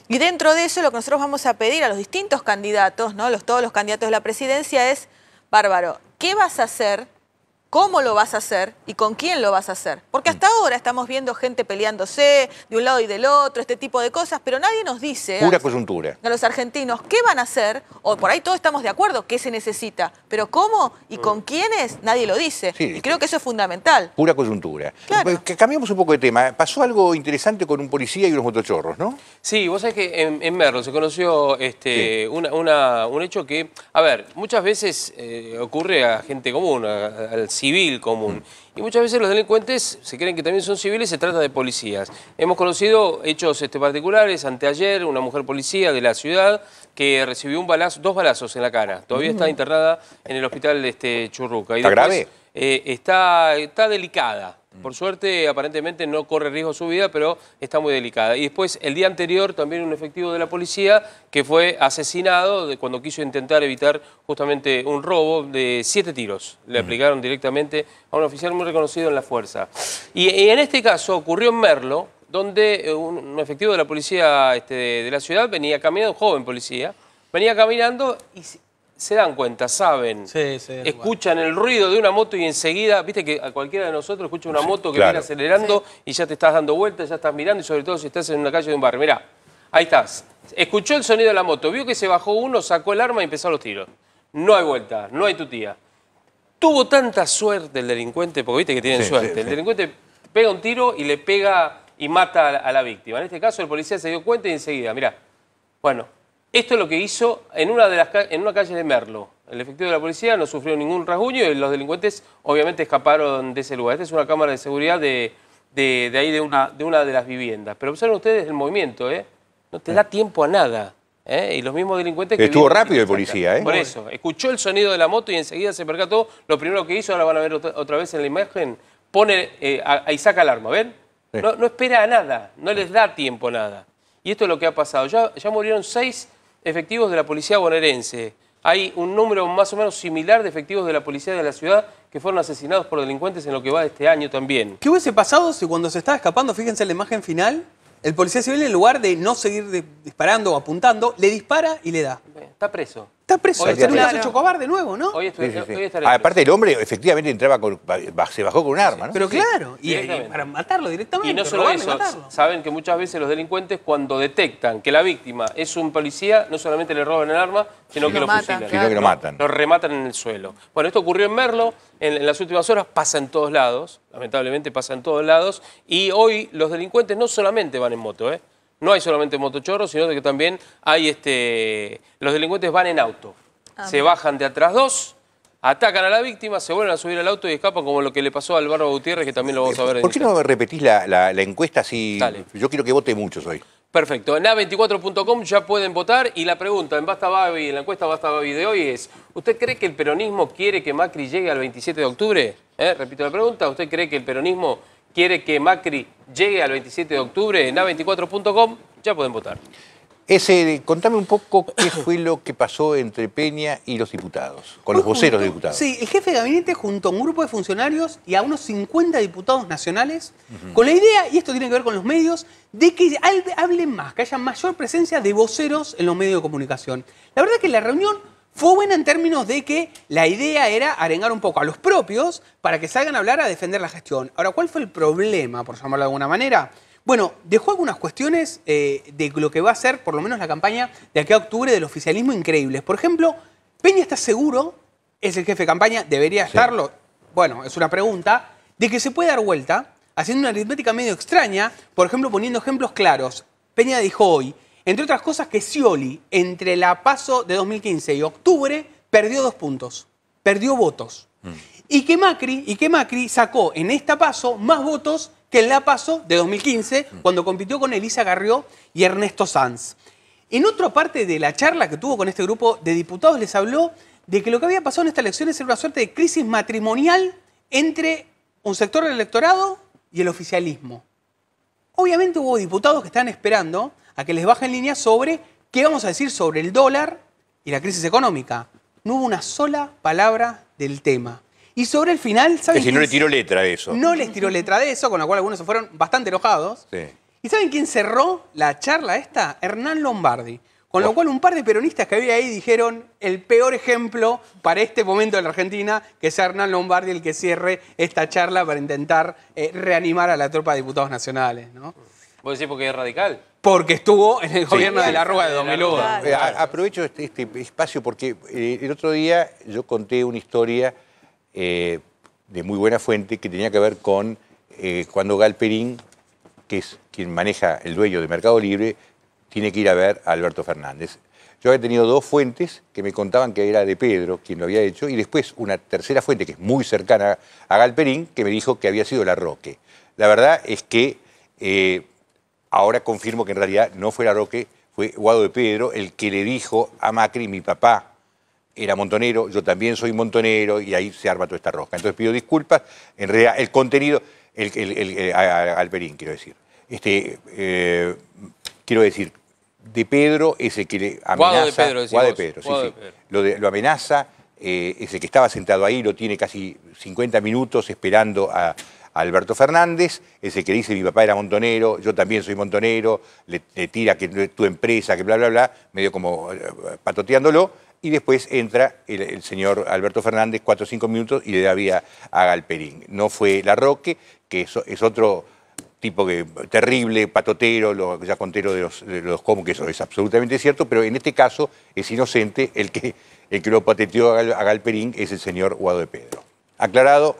S2: Y dentro de eso, lo que nosotros vamos a pedir a los distintos candidatos, ¿no? todos los candidatos de la presidencia, es, Bárbaro, ¿qué vas a hacer? cómo lo vas a hacer y con quién lo vas a hacer. Porque hasta ahora estamos viendo gente peleándose de un lado y del otro, este tipo de cosas, pero nadie nos dice Pura ah, coyuntura. a los argentinos qué van a hacer, o por ahí todos estamos de acuerdo, qué se necesita, pero cómo y con mm. quiénes, nadie lo dice. y creo que eso es fundamental.
S1: Pura coyuntura. Claro. Pues cambiamos un poco de tema. Pasó algo interesante con un policía y unos motochorros, ¿no?
S3: Sí, vos sabés que en, Merlo se conoció este, un hecho que, a ver, muchas veces eh, ocurre a gente común, al civil común. Mm. Y muchas veces los delincuentes se creen que también son civiles se trata de policías. Hemos conocido hechos este, particulares. Anteayer, una mujer policía de la ciudad que recibió un balazo, dos balazos en la cara. Todavía está mm. internada en el hospital de este, Churruca. ¿Está grave? Eh, está, está delicada. Por suerte, aparentemente no corre riesgo su vida, pero está muy delicada. Y después, el día anterior, también un efectivo de la policía que fue asesinado cuando quiso intentar evitar justamente un robo de siete tiros. Le aplicaron directamente a un oficial muy reconocido en la fuerza. Y, en este caso ocurrió en Merlo, donde eh, un, efectivo de la policía este, de la ciudad venía caminando, un joven policía, venía caminando y se dan cuenta, saben, escuchan el ruido de una moto y enseguida, viste que a cualquiera de nosotros escucha una moto que viene acelerando y ya te estás dando vueltas, ya estás mirando y sobre todo si estás en una calle de un barrio. Mirá, ahí estás. Escuchó el sonido de la moto, vio que se bajó uno, sacó el arma y empezó los tiros. No hay vuelta, no hay tu tía. Tuvo tanta suerte el delincuente, porque viste que tienen suerte. El delincuente pega un tiro y le pega y mata a la, a la víctima. En este caso el policía se dio cuenta y enseguida, mirá, bueno, esto es lo que hizo en una, de las, en una calle de Merlo. El efectivo de la policía no sufrió ningún rasguño y los delincuentes obviamente escaparon de ese lugar. Esta es una cámara de seguridad de, ahí de una, de una de las viviendas. Pero observen ustedes el movimiento, ¿eh? No te da ah. tiempo a nada. ¿eh? Y los mismos delincuentes que... Estuvo rápido el policía, ¿eh? Por eso, escuchó el sonido de la moto y enseguida se percató. Lo primero que hizo, ahora van a ver otra vez en la imagen, pone, eh, ahí saca el arma, ¿ven? No, espera a nada, no les da tiempo a nada. Y esto es lo que ha pasado. Ya, ya murieron seis efectivos de la policía bonaerense. Hay un número más o menos similar de efectivos de la policía de la ciudad que fueron asesinados por delincuentes en lo que va de este año también.
S5: ¿Qué hubiese pasado si cuando se estaba escapando, fíjense en la imagen final, el policía civil en lugar de no seguir disparando o apuntando, le dispara y le da? Está preso. Está preso. Hoy has hecho Chocobar de nuevo, ¿no? Hoy, ah, Aparte, el hombre
S1: efectivamente entraba se bajó con un arma, ¿no? Pero claro, y, para
S3: matarlo directamente. Y no solo eso, saben que muchas veces los delincuentes cuando detectan que la víctima es un policía, no solamente le roban el arma, sino que lo, matan, fusilan. Sino que lo matan. Lo rematan en el suelo. Bueno, esto ocurrió en Merlo, en las últimas horas pasa en todos lados, lamentablemente pasa en todos lados, y hoy los delincuentes no solamente van en moto, ¿eh? no hay solamente motochorros, sino de que también hay este. Los delincuentes van en auto. Ah, se bajan de atrás dos, atacan a la víctima, se vuelven a subir al auto y escapan, como lo que le pasó a Álvaro Gutiérrez, que también lo vamos a ver.
S1: ¿Por qué no repetís la, encuesta así? Yo quiero que vote muchos hoy.
S3: Perfecto. En a24.com ya pueden votar y la pregunta en Basta Babi, en la encuesta Basta Babi de hoy es ¿Usted cree que el peronismo quiere que Macri llegue al 27 de octubre? ¿Eh? Repito la pregunta. ¿Usted cree que el peronismo quiere que Macri llegue al 27 de octubre en a24.com, ya pueden votar.
S1: Ese, contame un poco qué <coughs> fue lo que pasó entre Peña y los diputados, con los voceros de diputados. Sí,
S5: el jefe de gabinete junto a un grupo de funcionarios y a unos 50 diputados nacionales, con la idea, y esto tiene que ver con los medios, de que hablen más, que haya mayor presencia de voceros en los medios de comunicación. La verdad que la reunión fue buena en términos de que la idea era arengar un poco a los propios para que salgan a hablar a defender la gestión. Ahora, ¿cuál fue el problema, por llamarlo de alguna manera? Bueno, dejó algunas cuestiones eh, de lo que va a ser, por lo menos, la campaña de aquí a octubre del oficialismo increíbles. Por ejemplo, Peña está seguro, es el jefe de campaña, debería estarlo, bueno, es una pregunta, de que se puede dar vuelta haciendo una aritmética medio extraña, por ejemplo, poniendo ejemplos claros. Peña dijo hoy, entre otras cosas que Scioli, entre la paso de 2015 y octubre, perdió dos puntos, perdió votos. Mm. Y, que Macri, y Macri sacó en esta paso más votos que en la paso de 2015, mm. cuando compitió con Elisa Garrió y Ernesto Sanz. En otra parte de la charla que tuvo con este grupo de diputados, les habló de que lo que había pasado en esta elección era una suerte de crisis matrimonial entre un sector del electorado y el oficialismo. Obviamente hubo diputados que estaban esperando a que les baje en línea sobre qué vamos a decir sobre el dólar y la crisis económica. No hubo una sola palabra del tema. Y sobre el final, ¿saben? Es que no le tiró
S1: letra eso. No les
S5: tiró letra de eso, con lo cual algunos se fueron bastante enojados. ¿Y saben quién cerró la charla esta? Hernán Lombardi. Con lo cual un par de peronistas que había ahí dijeron el peor ejemplo para este momento de la Argentina, que sea Hernán Lombardi el que cierre esta charla para intentar eh, reanimar a la tropa de diputados nacionales.
S3: ¿no? ¿Vos decís porque es radical? porque estuvo en el gobierno de la Rúa de Don eh,
S1: Aprovecho este, este, espacio porque eh, el otro día yo conté una historia eh, de muy buena fuente que tenía que ver con eh, cuando Galperín, que es quien maneja el dueño de Mercado Libre, tiene que ir a ver a Alberto Fernández. Yo había tenido dos fuentes que me contaban que era de Pedro quien lo había hecho, y después una tercera fuente que es muy cercana a Galperín, que me dijo que había sido la Roque. La verdad es que Ahora confirmo que en realidad no fue Roque, fue Guado de Pedro el que le dijo a Macri, mi papá era montonero, yo también soy montonero, y ahí se arma toda esta rosca. Entonces pido disculpas, en realidad el contenido, el, eh, al Perín, quiero decir. Este, eh, quiero decir, de Pedro es el que le amenaza. Guado de Pedro, sí, sí. Lo, amenaza, eh, es el que estaba sentado ahí, lo tiene casi 50 minutos esperando a, Alberto Fernández, ese que dice mi papá era montonero, yo también soy montonero, le, tira que tu empresa, que bla, bla, bla, medio como eh, patoteándolo, y después entra el, señor Alberto Fernández, cuatro o cinco minutos, y le da vida a Galperín. No fue la Roque, que es, otro tipo terrible, patotero, lo, ya contero de los, como, que eso es absolutamente cierto, pero en este caso es inocente el que, el lo pateteó a, a Galperín, es el señor Guado de Pedro. Aclarado,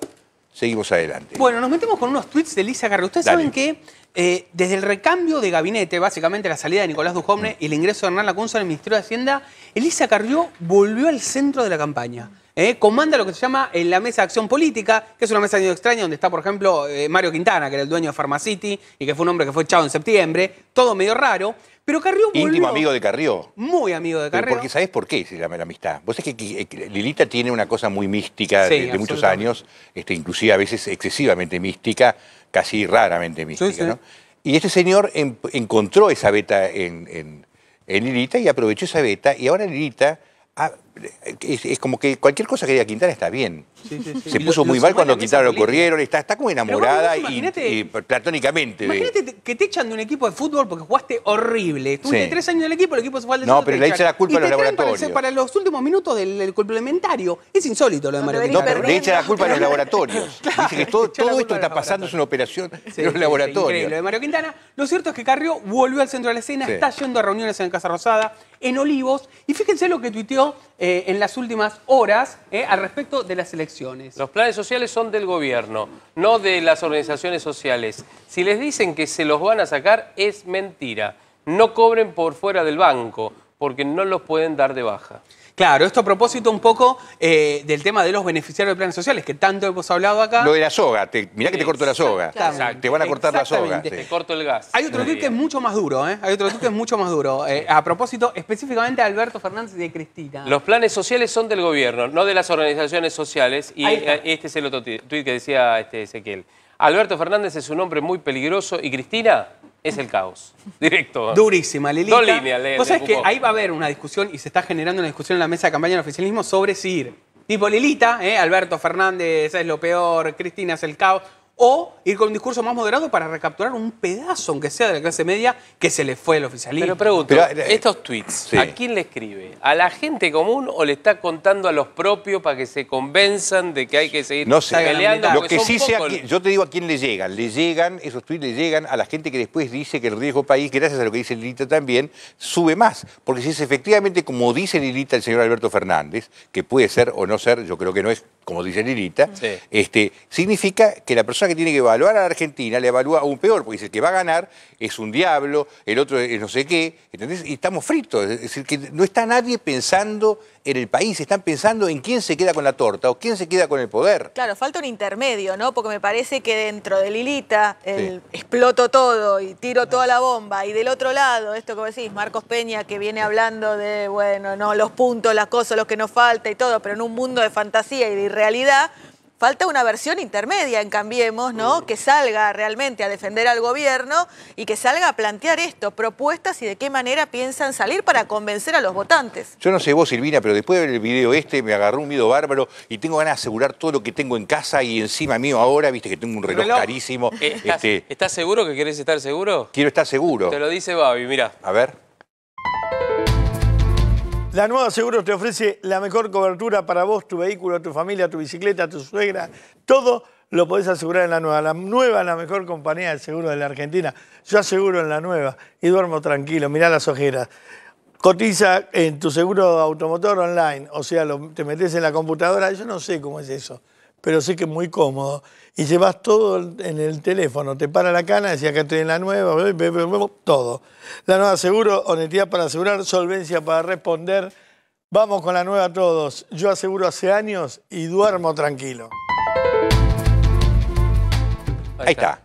S1: Seguimos adelante.
S5: Bueno, nos metemos con unos tweets de Elisa Carrió. Ustedes saben que eh, desde el recambio de gabinete, básicamente la salida de Nicolás Dujovne y el ingreso de Hernán Lacunza en el Ministerio de Hacienda, Elisa Carrió volvió al centro de la campaña. Eh, comanda lo que se llama eh, la mesa de acción política, que es una mesa medio extraña donde está, por ejemplo, Mario Quintana, que era el dueño de Pharmacity y que fue un hombre que fue echado en septiembre, todo medio raro, pero Carrió volvió. Íntimo amigo de Carrió. Muy amigo de Carrió. porque
S1: ¿sabés por qué se llama la amistad? Vos sabés que, eh, Lilita tiene una cosa muy mística de, muchos años, este, inclusive a veces excesivamente mística, casi raramente mística, ¿no? Y este señor em, encontró esa beta en, Lilita y aprovechó esa beta, y ahora Lilita... Ah, es, es, como que cualquier cosa que diga Quintana está bien. Se puso muy mal cuando quitaron, corrieron, está, está como enamorada y, platónicamente. Imagínate que te
S5: echan de un equipo de fútbol porque jugaste horrible. Estuviste tres años en el equipo, el equipo se fue al No, pero le a los laboratorios. Para, los últimos minutos del, complementario. Es insólito lo de Mario No, pero le echa la culpa a los <laughs>
S1: laboratorios. <laughs> Dice que todo, esto está pasando es una operación de los laboratorios. Lo de
S5: Mario Quintana. Lo cierto es que Carrió volvió al centro de la escena, está yendo a reuniones en Casa Rosada, en Olivos. Y fíjense lo que tuiteó eh, en las últimas horas eh, al respecto de la selección
S3: los planes sociales son del gobierno, no de las organizaciones sociales. Si les dicen que se los van a sacar, es mentira. No cobren por fuera del banco, porque no los pueden dar de baja. Claro, esto a propósito un poco eh, del tema de los beneficiarios de planes sociales, que tanto
S5: hemos hablado acá. Lo de la
S1: soga, mirá que te corto la soga. Te van a cortar la soga. Te corto el gas.
S5: Hay otro tweet ¿eh? que es mucho más duro, ¿eh? Hay otro tweet que es mucho más duro. a propósito, específicamente de Alberto Fernández y de Cristina. Los
S3: planes sociales son del gobierno, no de las organizaciones sociales. Y eh, este es el otro tweet que decía este Ezequiel. Alberto Fernández es un hombre muy peligroso y Cristina es el caos. <laughs> Directo. Durísima, Lilita. Dos líneas. que ahí
S5: va a haber una discusión y se está generando una discusión en la mesa de campaña del oficialismo sobre si ir. Tipo Lilita, eh, Alberto Fernández es lo peor, Cristina es el caos o ir con un discurso más moderado para recapturar un pedazo, aunque sea de la clase media, que se le fue el oficialismo. Pero pregunto, eh, estos
S3: tweets, ¿a quién le escribe? ¿A la gente común o le está contando a los propios para que se convenzan de que hay que seguir no sé. peleando? Lo que sí
S1: yo te digo a quién le llegan. Le llegan, esos tweets le llegan a la gente que después dice que el riesgo país, gracias a lo que dice Lilita también, sube más. Porque si es efectivamente como dice Lilita el señor Alberto Fernández, que puede ser o no ser, yo creo que no es como dice Lilita, este, significa que la persona que tiene que evaluar a la Argentina le evalúa aún peor, porque dice que va a ganar es un diablo, el otro es no sé qué, ¿entendés? Y estamos fritos, es decir, que no está nadie pensando en el país, están pensando en quién se queda con la torta o quién se queda con el poder.
S2: Claro, falta un intermedio, ¿no? Porque me parece que dentro de Lilita, exploto todo y tiro toda la bomba, y del otro lado, esto como decís, Marcos Peña, que viene hablando de, bueno, no, los puntos, las cosas, los que nos falta y todo, pero en un mundo de fantasía y de irrealidad, Falta una versión intermedia en Cambiemos, ¿no? Que salga realmente a defender al gobierno y que salga a plantear esto, propuestas y de qué manera piensan salir para convencer a los votantes.
S1: Yo no sé vos, Silvina, pero después de ver el video este me agarró un miedo bárbaro y tengo ganas de asegurar todo lo que tengo en casa y encima mío ahora, viste que tengo un reloj, carísimo. <laughs> Este
S3: ¿Estás, seguro que querés estar seguro? Quiero estar seguro. Te lo dice Babi, mira.
S1: A ver.
S7: La Nueva Seguros te ofrece la mejor cobertura para vos, tu vehículo, tu familia, tu bicicleta, tu suegra, todo lo podés asegurar en la nueva. La nueva es la mejor compañía de seguro de la Argentina. Yo aseguro en la nueva y duermo tranquilo, mirá las ojeras. Cotiza en tu seguro automotor online, o sea, te metes en la computadora, yo no sé cómo es eso pero sé que es muy cómodo. Y llevas todo en el teléfono, te para la cana, decía que estoy en la nueva, todo. La nueva seguro, honestidad para asegurar, solvencia para responder. Vamos con la nueva todos. Yo aseguro hace años y duermo tranquilo.
S1: Ahí está.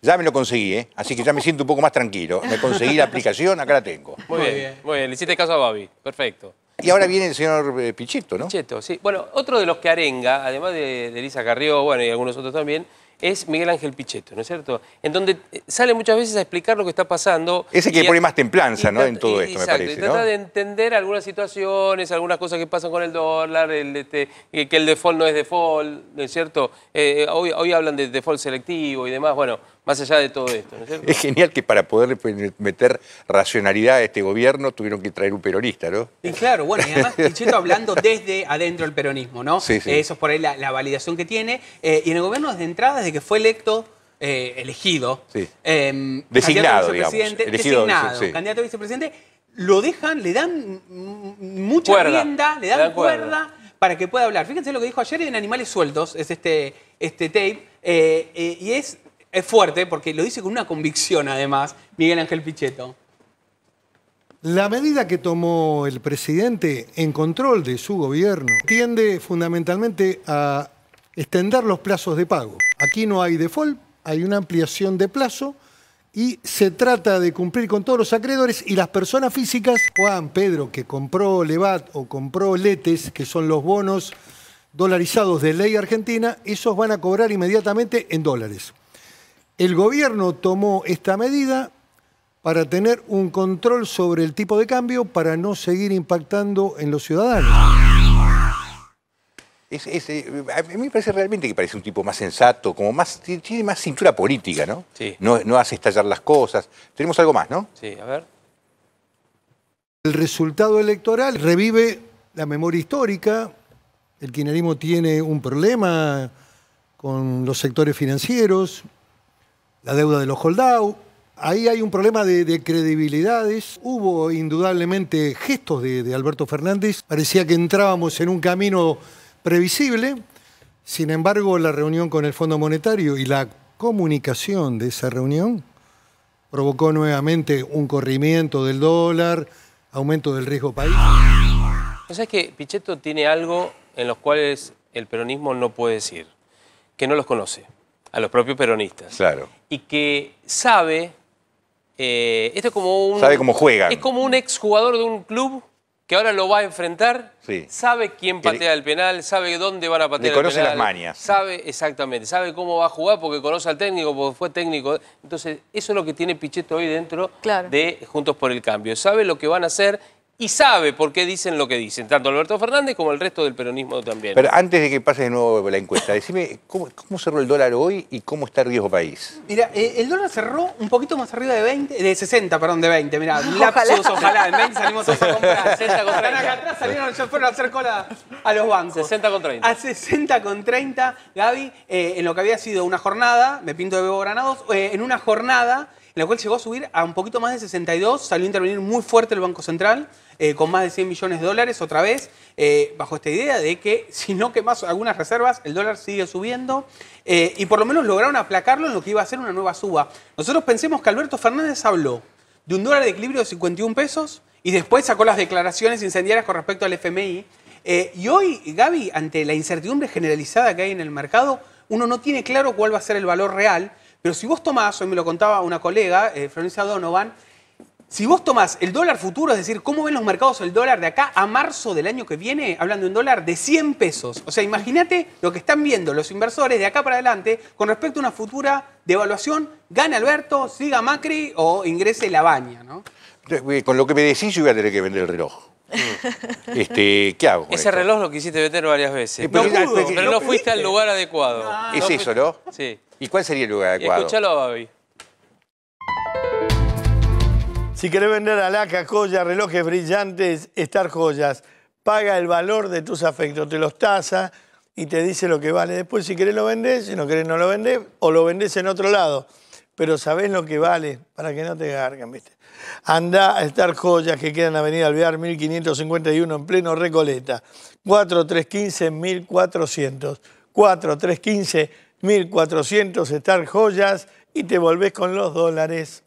S1: Ya me lo conseguí, ¿eh? así que ya me siento un poco más tranquilo. Me conseguí la aplicación, acá la tengo.
S3: Muy bien, muy bien. Le hiciste caso a Bobby, Perfecto.
S1: Y ahora viene el señor eh, Pichetto, ¿no? Pichetto, sí. Bueno,
S3: otro de los que arenga, además de, Elisa Carrió, bueno, y algunos otros también, es Miguel Ángel Pichetto, ¿no es cierto? En donde eh, sale muchas veces a explicar lo que está pasando.
S1: Ese que pone más templanza, ¿no? En todo esto, me parece. Y trata de
S3: entender algunas situaciones, algunas cosas que pasan con el dólar, el, este, que el default no es default, ¿no es cierto? Eh, hoy, hoy hablan de default selectivo y demás. Bueno, más allá de todo esto. es,
S1: genial que para poder meter racionalidad a este gobierno tuvieron que traer un peronista, ¿no?
S3: claro,
S5: bueno, y además hablando desde adentro del peronismo, ¿no? eso es por ahí la, validación que tiene. Eh, y en el gobierno desde entrada, desde que fue electo, eh, em, elegido, designado, digamos, designado, candidato a vicepresidente, lo dejan, le dan mucha rienda, le dan, cuerda, para que pueda hablar. Fíjense lo que dijo ayer en Animales Sueltos, es este, este tape, eh, y es es fuerte porque lo dice con una convicción, además, Miguel Ángel Pichetto.
S6: La medida que tomó el presidente en control de su gobierno tiende fundamentalmente a extender los plazos de pago. Aquí no hay default, hay una ampliación de plazo y se trata de cumplir con todos los acreedores y las personas físicas, Juan, Pedro, que compró Levat o compró Letes, que son los bonos dolarizados de ley argentina, esos van a cobrar inmediatamente en dólares el gobierno tomó esta medida para tener un control sobre el tipo de cambio para no seguir impactando en los ciudadanos. Eh, a mí me parece realmente que parece
S1: un tipo más sensato, como más tiene más cintura política, ¿no? Sí. No, no hace estallar las cosas. Tenemos algo más, ¿no?
S6: Sí, a ver. El resultado electoral revive la memoria histórica. El kirchnerismo tiene un problema con los sectores financieros, la deuda de los holdout. Ahí hay un problema de, credibilidades. Hubo indudablemente gestos de, Alberto Fernández. Parecía que entrábamos en un camino previsible. Sin embargo, la reunión con el Fondo Monetario y la comunicación de esa reunión provocó nuevamente un corrimiento del dólar, aumento del riesgo país. O
S3: pues sea, que Pichetto tiene algo en los cuales el peronismo no puede decir, que no los conoce. A los propios peronistas. Claro. Y que sabe, eh, esto es como un... Sabe cómo juega. Es como un exjugador de un club que ahora lo va a enfrentar, sí. sabe quién patea el penal, sabe dónde van a patear el penal. conoce las manias. Sabe, exactamente, sabe cómo va a jugar porque conoce al técnico, porque fue técnico. Entonces, eso es lo que tiene Pichetto hoy dentro de Juntos por el Cambio. Sabe lo que van a hacer y sabe por qué dicen lo que dicen, tanto Alberto Fernández como el resto del peronismo también. Pero
S1: antes de que pase de nuevo la encuesta, decime, ¿cómo, cerró el dólar hoy y cómo está el riesgo país?
S5: Mira, eh, el dólar cerró un poquito más arriba de 20, de 60, perdón, de 20. Mira, lapsus, ojalá, en 20 salimos a comprar. 60 <laughs> con acá atrás, salieron, ya fueron a hacer cola a los bancos. 60 con 30. A 60 con 30, Gaby, eh, en lo que había sido una jornada, me pinto de Bebo Granados, eh, en una jornada en la cual llegó a subir a un poquito más de 62, salió a intervenir muy fuerte el Banco Central, eh, con más de 100 millones de dólares otra vez, eh, bajo esta idea de que <laughs> si no más algunas reservas, el dólar sigue subiendo eh, y por lo menos lograron aplacarlo en lo que iba a ser una nueva suba. Nosotros pensemos que Alberto Fernández habló de un dólar de equilibrio de 51 pesos y después sacó las declaraciones incendiarias con respecto al FMI. y hoy, Gaby, ante la incertidumbre generalizada que hay en el mercado, uno no tiene claro cuál va a ser el valor real. Pero si vos tomás, hoy me lo contaba una colega, Florencia Donovan, si vos tomás el dólar futuro, es decir, cómo ven los mercados el dólar de acá a marzo del año que viene, hablando de un dólar de 100 pesos. O sea, imagínate lo que están viendo los inversores de acá para adelante con respecto a una futura devaluación, gana Alberto, siga Macri o ingrese la baña, ¿no?
S1: Eh, con lo que me decís yo voy a tener que vender el reloj. <laughs> Este, ¿Qué hago? Ese
S3: reloj lo quisiste vender varias veces. Eh, pero, no fuiste al lugar adecuado.
S1: Ah, es eso, ¿no? Sí. ¿Y cuál sería el lugar adecuado? Escúchalo, a
S3: Babi.
S7: Si querés vender alaca, joyas, relojes brillantes, estar Joyas paga el valor de tus afectos, te los tasa y te dice lo que vale. Después, si querés, lo vendés, si no querés, no lo vendés, o lo vendés en otro lado. Pero sabés lo que vale para que no te gargan, ¿viste? anda a estar Joyas que quedan en Avenida Alvear 1551 en pleno Recoleta. 4315 1400. 4315 1400 Estar Joyas y te volvés con los dólares.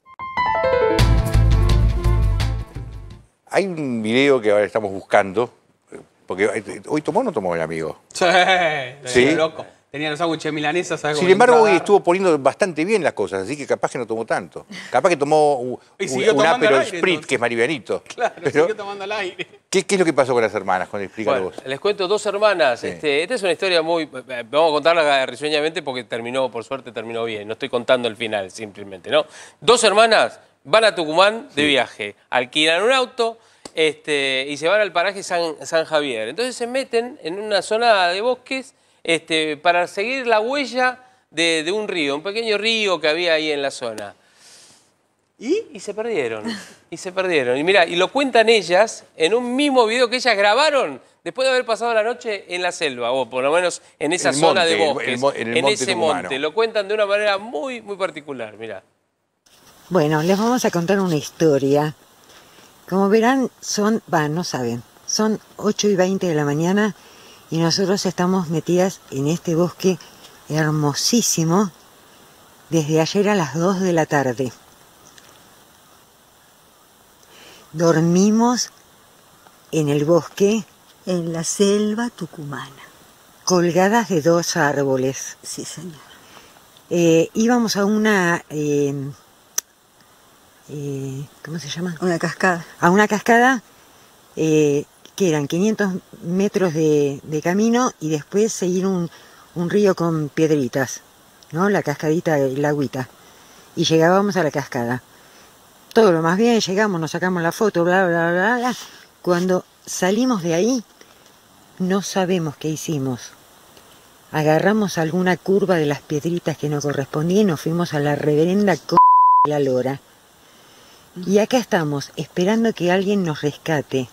S1: Hay un video que ahora estamos buscando, porque hoy tomó o no tomó el amigo.
S5: Sí, loco. Tenía los sándwiches milanesas. Sin embargo, hoy estuvo
S1: poniendo bastante bien las cosas, así que capaz que no tomó tanto. Capaz que tomó <laughs> un, un Sprit, que es marivianito. <laughs> Claro, Pero, siguió
S3: tomando al aire.
S1: ¿qué, es lo que pasó con las hermanas? Cuando vos.
S3: Les cuento dos hermanas. Este, esta es una historia muy... Eh, eh, vamos a contarla risueñamente porque terminó, por suerte, terminó bien. No estoy contando el final, simplemente, ¿no? Dos hermanas van a Tucumán de viaje, alquilan un auto este, y se van al paraje San, Javier. Entonces se meten en una zona de bosques este, para seguir la huella de, un río, un pequeño río que había ahí en la zona. Y, se perdieron, y se perdieron. Y mira, y lo cuentan ellas en un mismo video que ellas grabaron después de haber pasado la noche en la selva, o por lo menos en esa zona de bosques, en, ese monte. Lo cuentan de una manera muy, muy particular, mira.
S4: Bueno, les vamos a contar una historia. Como verán, son, va, no saben, son 8 y 20 de la mañana y nosotros estamos metidas en este bosque hermosísimo desde ayer a las 2 de la tarde. Dormimos en el bosque. En la selva tucumana. Colgadas de dos árboles. Sí, señor. Eh, íbamos a una... Eh, eh, ¿cómo se llama? Una cascada. A ah, una cascada eh, que eran 500 metros de, camino y después seguir un, un, río con piedritas, ¿no? La cascadita, la agüita. Y llegábamos a la cascada. Todo lo más bien, llegamos, nos sacamos la foto, bla, bla, bla, bla. Cuando salimos de ahí, no sabemos qué hicimos. Agarramos alguna curva de las piedritas que nos correspondía y nos fuimos a la reverenda con la lora. Y acá estamos, esperando que alguien nos rescate.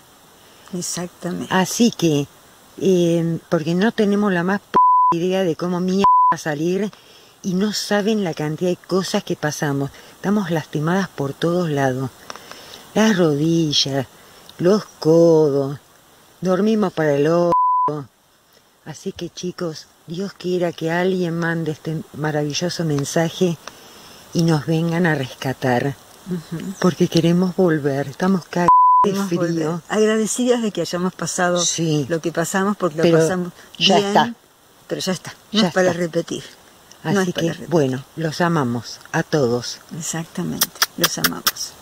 S4: Exactamente. Así que, em, porque no tenemos la más idea de cómo mía va a salir y no saben la cantidad de cosas que pasamos. Estamos lastimadas por todos lados. Las rodillas, los codos, dormimos para el ojo. Así que chicos, Dios quiera que alguien mande este maravilloso mensaje y nos vengan a rescatar porque queremos volver, estamos cagados frío. Agradecidas de que hayamos pasado lo que pasamos, porque lo pasamos ya está. pero ya está, no ya es para repetir. Así que, repetir. bueno, los amamos a todos. Exactamente, los amamos.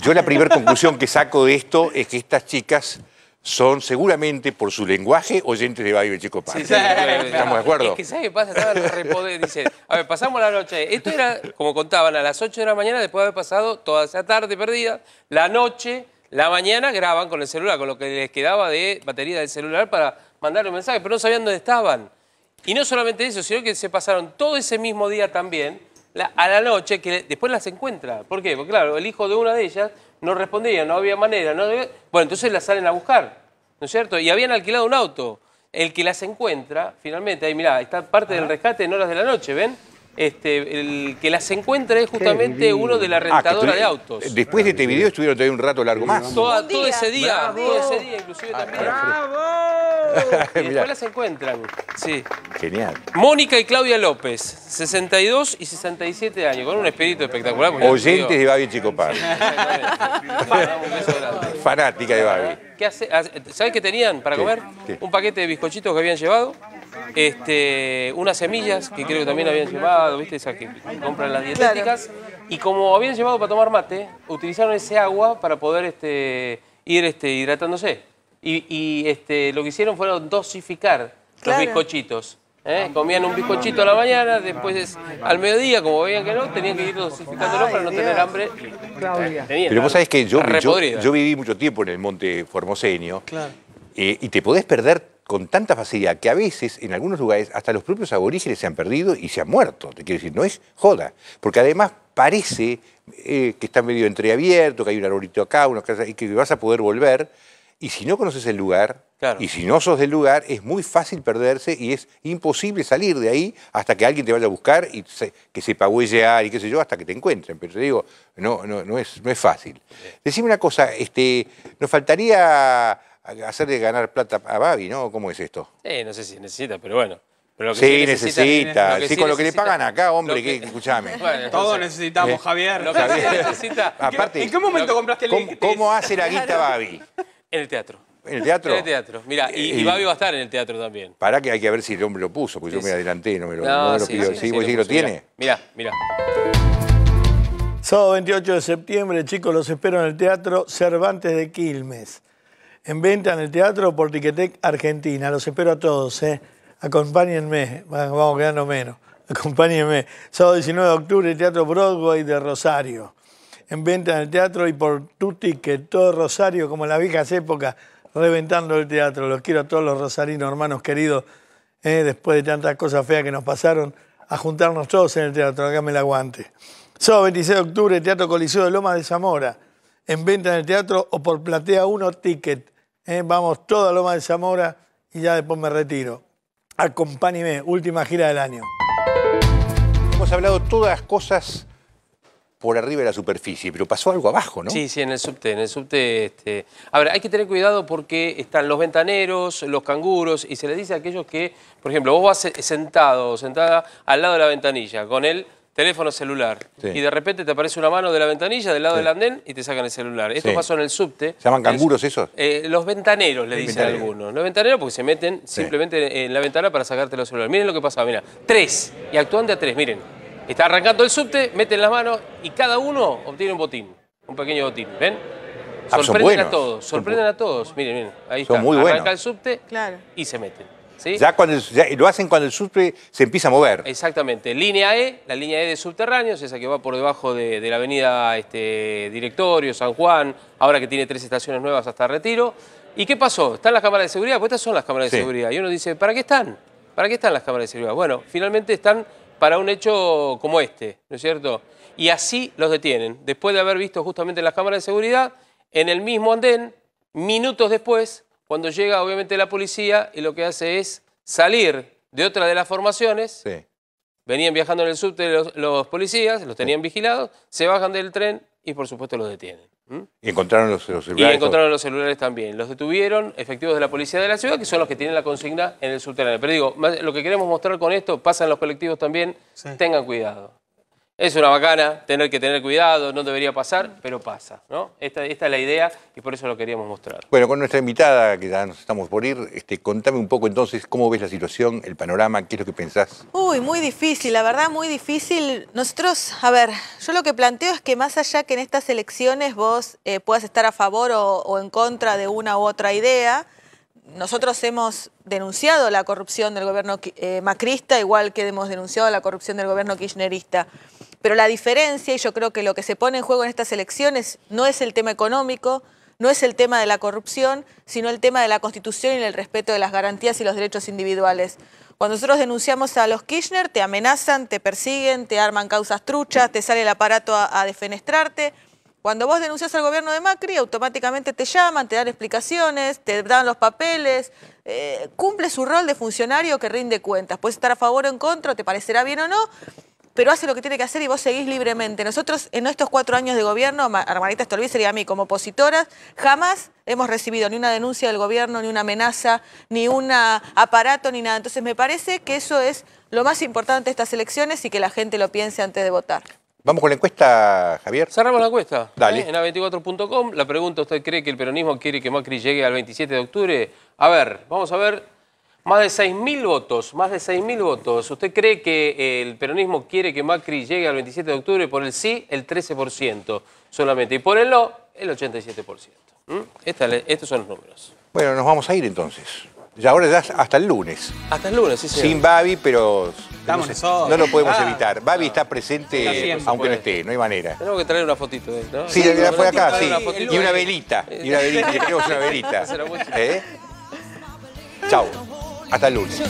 S1: Yo la primera conclusión que saco de esto es que estas chicas son seguramente por su lenguaje oyentes de Bible Chico ¿Estamos de acuerdo?
S3: que pasa? a ver, pasamos la noche. Esto era, como contaban, a las 8 de la mañana, después de haber pasado toda esa tarde perdida, la noche, la mañana graban con el celular, con lo que les quedaba de batería del celular para mandar un mensaje, pero no sabían dónde estaban. Y no solamente eso, sino que se pasaron todo ese mismo día también, a la noche, que después las encuentra. ¿Por qué? Porque claro, el hijo de una de ellas no respondían, no había manera. No Bueno, entonces las salen a buscar, ¿no es cierto? Y habían alquilado un auto. El que las encuentra, finalmente, ahí mirá, está parte del rescate en horas de la noche, ¿ven? Este, el que las encuentra es justamente uno de la ah, rentadora de autos.
S1: Después de este video estuvieron todavía un rato largo más.
S3: todo ese día, todo
S4: ese día inclusive ah, también.
S3: Bravo. <laughs> Y después las encuentran, sí.
S1: Genial. Mónica
S3: y Claudia López, 62 y 67 años, con un espíritu espectacular. Oyentes
S1: de Babi Chico Fanática de Babi.
S3: Ah, ¿Sabes qué tenían para comer? Un paquete de bizcochitos que habían llevado, este, unas semillas que creo que también habían llevado. ¿viste? que compran las dietéticas. Y como habían llevado para tomar mate, utilizaron ese agua para poder este, ir este, hidratándose. Y, este, lo que hicieron fue dosificar los bizcochitos. ¿eh? Comían un bizcochito a la mañana, después al mediodía, como veían que no, tenían que ir dosificándolo para no tener hambre. Pero vos sabés que yo, yo,
S1: viví mucho tiempo en el monte formoseño eh, y te podés perder con tanta facilidad que a veces en algunos lugares hasta los propios aborígenes se han perdido y se han muerto. Te quiero decir, no es joda. Porque además parece eh, que está medio entreabierto, que hay un arbolito acá, unos casas, y que vas a poder volver. Y si no conoces el lugar, y si no sos del lugar, es muy fácil perderse y es imposible salir de ahí hasta que alguien te vaya a buscar y que sepa huellear y qué sé yo, hasta que te encuentren. Pero te digo, no, no, no, es, no es fácil. Decime una cosa, este, nos faltaría hacerle ganar plata a Babi, ¿no? ¿Cómo es esto?
S3: Eh, no sé si necesita, pero bueno. sí, necesita.
S1: sí, con lo que le pagan acá, hombre, que... escúchame. <laughs> Bueno, Todos necesitamos, eh, Javier. Lo que necesita.
S3: <laughs> Aparte, ¿En qué momento compraste el ¿Cómo, ¿Cómo hace la guita Babi? En el teatro. ¿En el teatro? En el teatro. Mira, y, eh, Babi va a estar en el teatro también.
S1: Pará que hay que ver si el hombre lo puso, porque yo me adelanté, no me lo, pido. Sí, vos sí lo tiene. Mirá,
S7: mirá. Sábado 28 de septiembre, chicos, los espero en el teatro Cervantes de Quilmes en venta en el teatro por Tiquetec Argentina. Los espero a todos, ¿eh? Acompáñenme, vamos quedando menos. <laughs> Acompáñenme. Sábado 19 de octubre, Teatro Broadway de Rosario. En venta en el teatro y por tu ticket. todo Rosario, como en las viejas épocas, reventando el teatro. Los quiero a todos los rosarinos, hermanos queridos, ¿eh? después de tantas cosas feas que nos pasaron, a juntarnos todos en el teatro. Acá me la aguante. Sábado 26 de octubre, Teatro Coliseo de Lomas de Zamora. En venta en el teatro o por Platea 1 Ticket. ¿eh? vamos toda Loma de Zamora y ya después me retiro. Acompáñeme, última gira del año. Hemos hablado todas las cosas
S1: por arriba de la superficie, pero pasó algo abajo, ¿no? Sí,
S3: sí, en el subte, en el subte. Este... A ver, hay que tener cuidado porque están los ventaneros, los canguros, y se les dice a aquellos que, por ejemplo, vos vas sentado, sentada al lado de la ventanilla, con el teléfono celular. Y de repente te aparece una mano de la ventanilla del lado del andén y te sacan el celular. Esto pasó en el
S1: subte. ¿Se llaman canguros esos?
S3: Eh, los ventaneros, le dicen algunos. Los ventaneros porque se meten simplemente en la ventana para sacarte los celulares. Miren lo que pasa, mira. Tres. Y actúan de a tres, miren. Está arrancando el subte, meten las manos y cada uno obtiene un botín. Un pequeño botín, ¿ven?
S1: Ah, sorprenden a todos,
S3: sorprenden a todos. Miren, miren, ahí está. Muy Arranca el subte y se meten. Ya
S1: cuando lo hacen cuando el subte se empieza a mover.
S3: Exactamente. Línea E, la línea E de subterráneos, esa que va por debajo de, la avenida este, Directorio, San Juan, ahora que tiene tres estaciones nuevas hasta Retiro. ¿Y qué pasó? ¿Están las cámaras de seguridad? Pues estas son las cámaras de seguridad. Y uno dice, ¿para qué están? ¿Para qué están las cámaras de seguridad? Bueno, finalmente están para un hecho como este, ¿no es cierto? Y así los detienen. Después de haber visto justamente las cámaras de seguridad, en el mismo andén, minutos después, cuando llega obviamente la policía y lo que hace es salir de otra de las formaciones. Venían viajando en el subte los, policías, los tenían vigilados, se bajan del tren y por supuesto los detienen.
S1: Y encontraron los, celulares. Y encontraron
S3: los celulares también. Los detuvieron efectivos de la policía de la ciudad, que son los que tienen la consigna en el subterráneo. Pero digo, lo que queremos mostrar con esto, pasan los colectivos también, tengan cuidado. Es una bacana, tener que tener cuidado, no debería pasar, pero pasa. ¿no? Esta, es la idea y por eso lo queríamos mostrar.
S1: Bueno, con nuestra invitada, que ya nos estamos por ir, este, contame un poco entonces cómo ves la situación, el panorama, qué es lo que pensás.
S2: Uy, muy difícil, la verdad muy difícil. Nosotros, a ver, yo lo que planteo es que más allá que en estas elecciones vos eh, puedas estar a favor o en contra de una u otra idea, nosotros hemos denunciado la corrupción del gobierno eh, macrista, igual que hemos denunciado la corrupción del gobierno kirchnerista. Pero la diferencia, y yo creo que lo que se pone en juego en estas elecciones no es el tema económico, no es el tema de la corrupción, sino el tema de la Constitución y el respeto de las garantías y los derechos individuales. Cuando nosotros denunciamos a los Kirchner, te amenazan, te persiguen, te arman causas truchas, te sale el aparato a defenestrarte. Cuando vos denuncias al gobierno de Macri, automáticamente te llaman, te dan explicaciones, te dan los papeles, eh, cumple su rol de funcionario que rinde cuentas. Puedes estar a favor o en contra, te parecerá bien o no, pero hace lo que tiene que hacer y vos seguís libremente. Nosotros en estos cuatro años de gobierno, Armanita Margarita y a mí como opositoras, jamás hemos recibido ni una denuncia del gobierno, ni una amenaza, ni un aparato, ni nada. Entonces me parece que eso es lo más importante de estas elecciones y que la gente lo piense antes de votar.
S1: Vamos con la encuesta, Javier. Cerramos la encuesta. Dale.
S3: En a24.com, la pregunta, ¿usted cree que el peronismo quiere que Macri llegue al 27 de octubre? A ver, vamos a ver. Más de 6.000 votos, más de 6.000 votos. ¿Usted cree que eh, el peronismo quiere que Macri llegue al 27 de octubre? Por el sí, el 13% solamente. Y por el no, el 87%. ¿Mm? estos son los números.
S1: Bueno, nos vamos a ir entonces. Y ahora ya hasta el lunes. Hasta el lunes, sí, señor. Sin Babi, pero no lo podemos ah. evitar. Babi está presente, aunque no pues. esté, no hay manera.
S3: Tenemos que traer una fotito de él, ¿no? Sí, la fue acá, sí. Y una velita. Y una velita, y una <laughs> velita. ¿Eh?
S1: Chau. Hasta el lunes.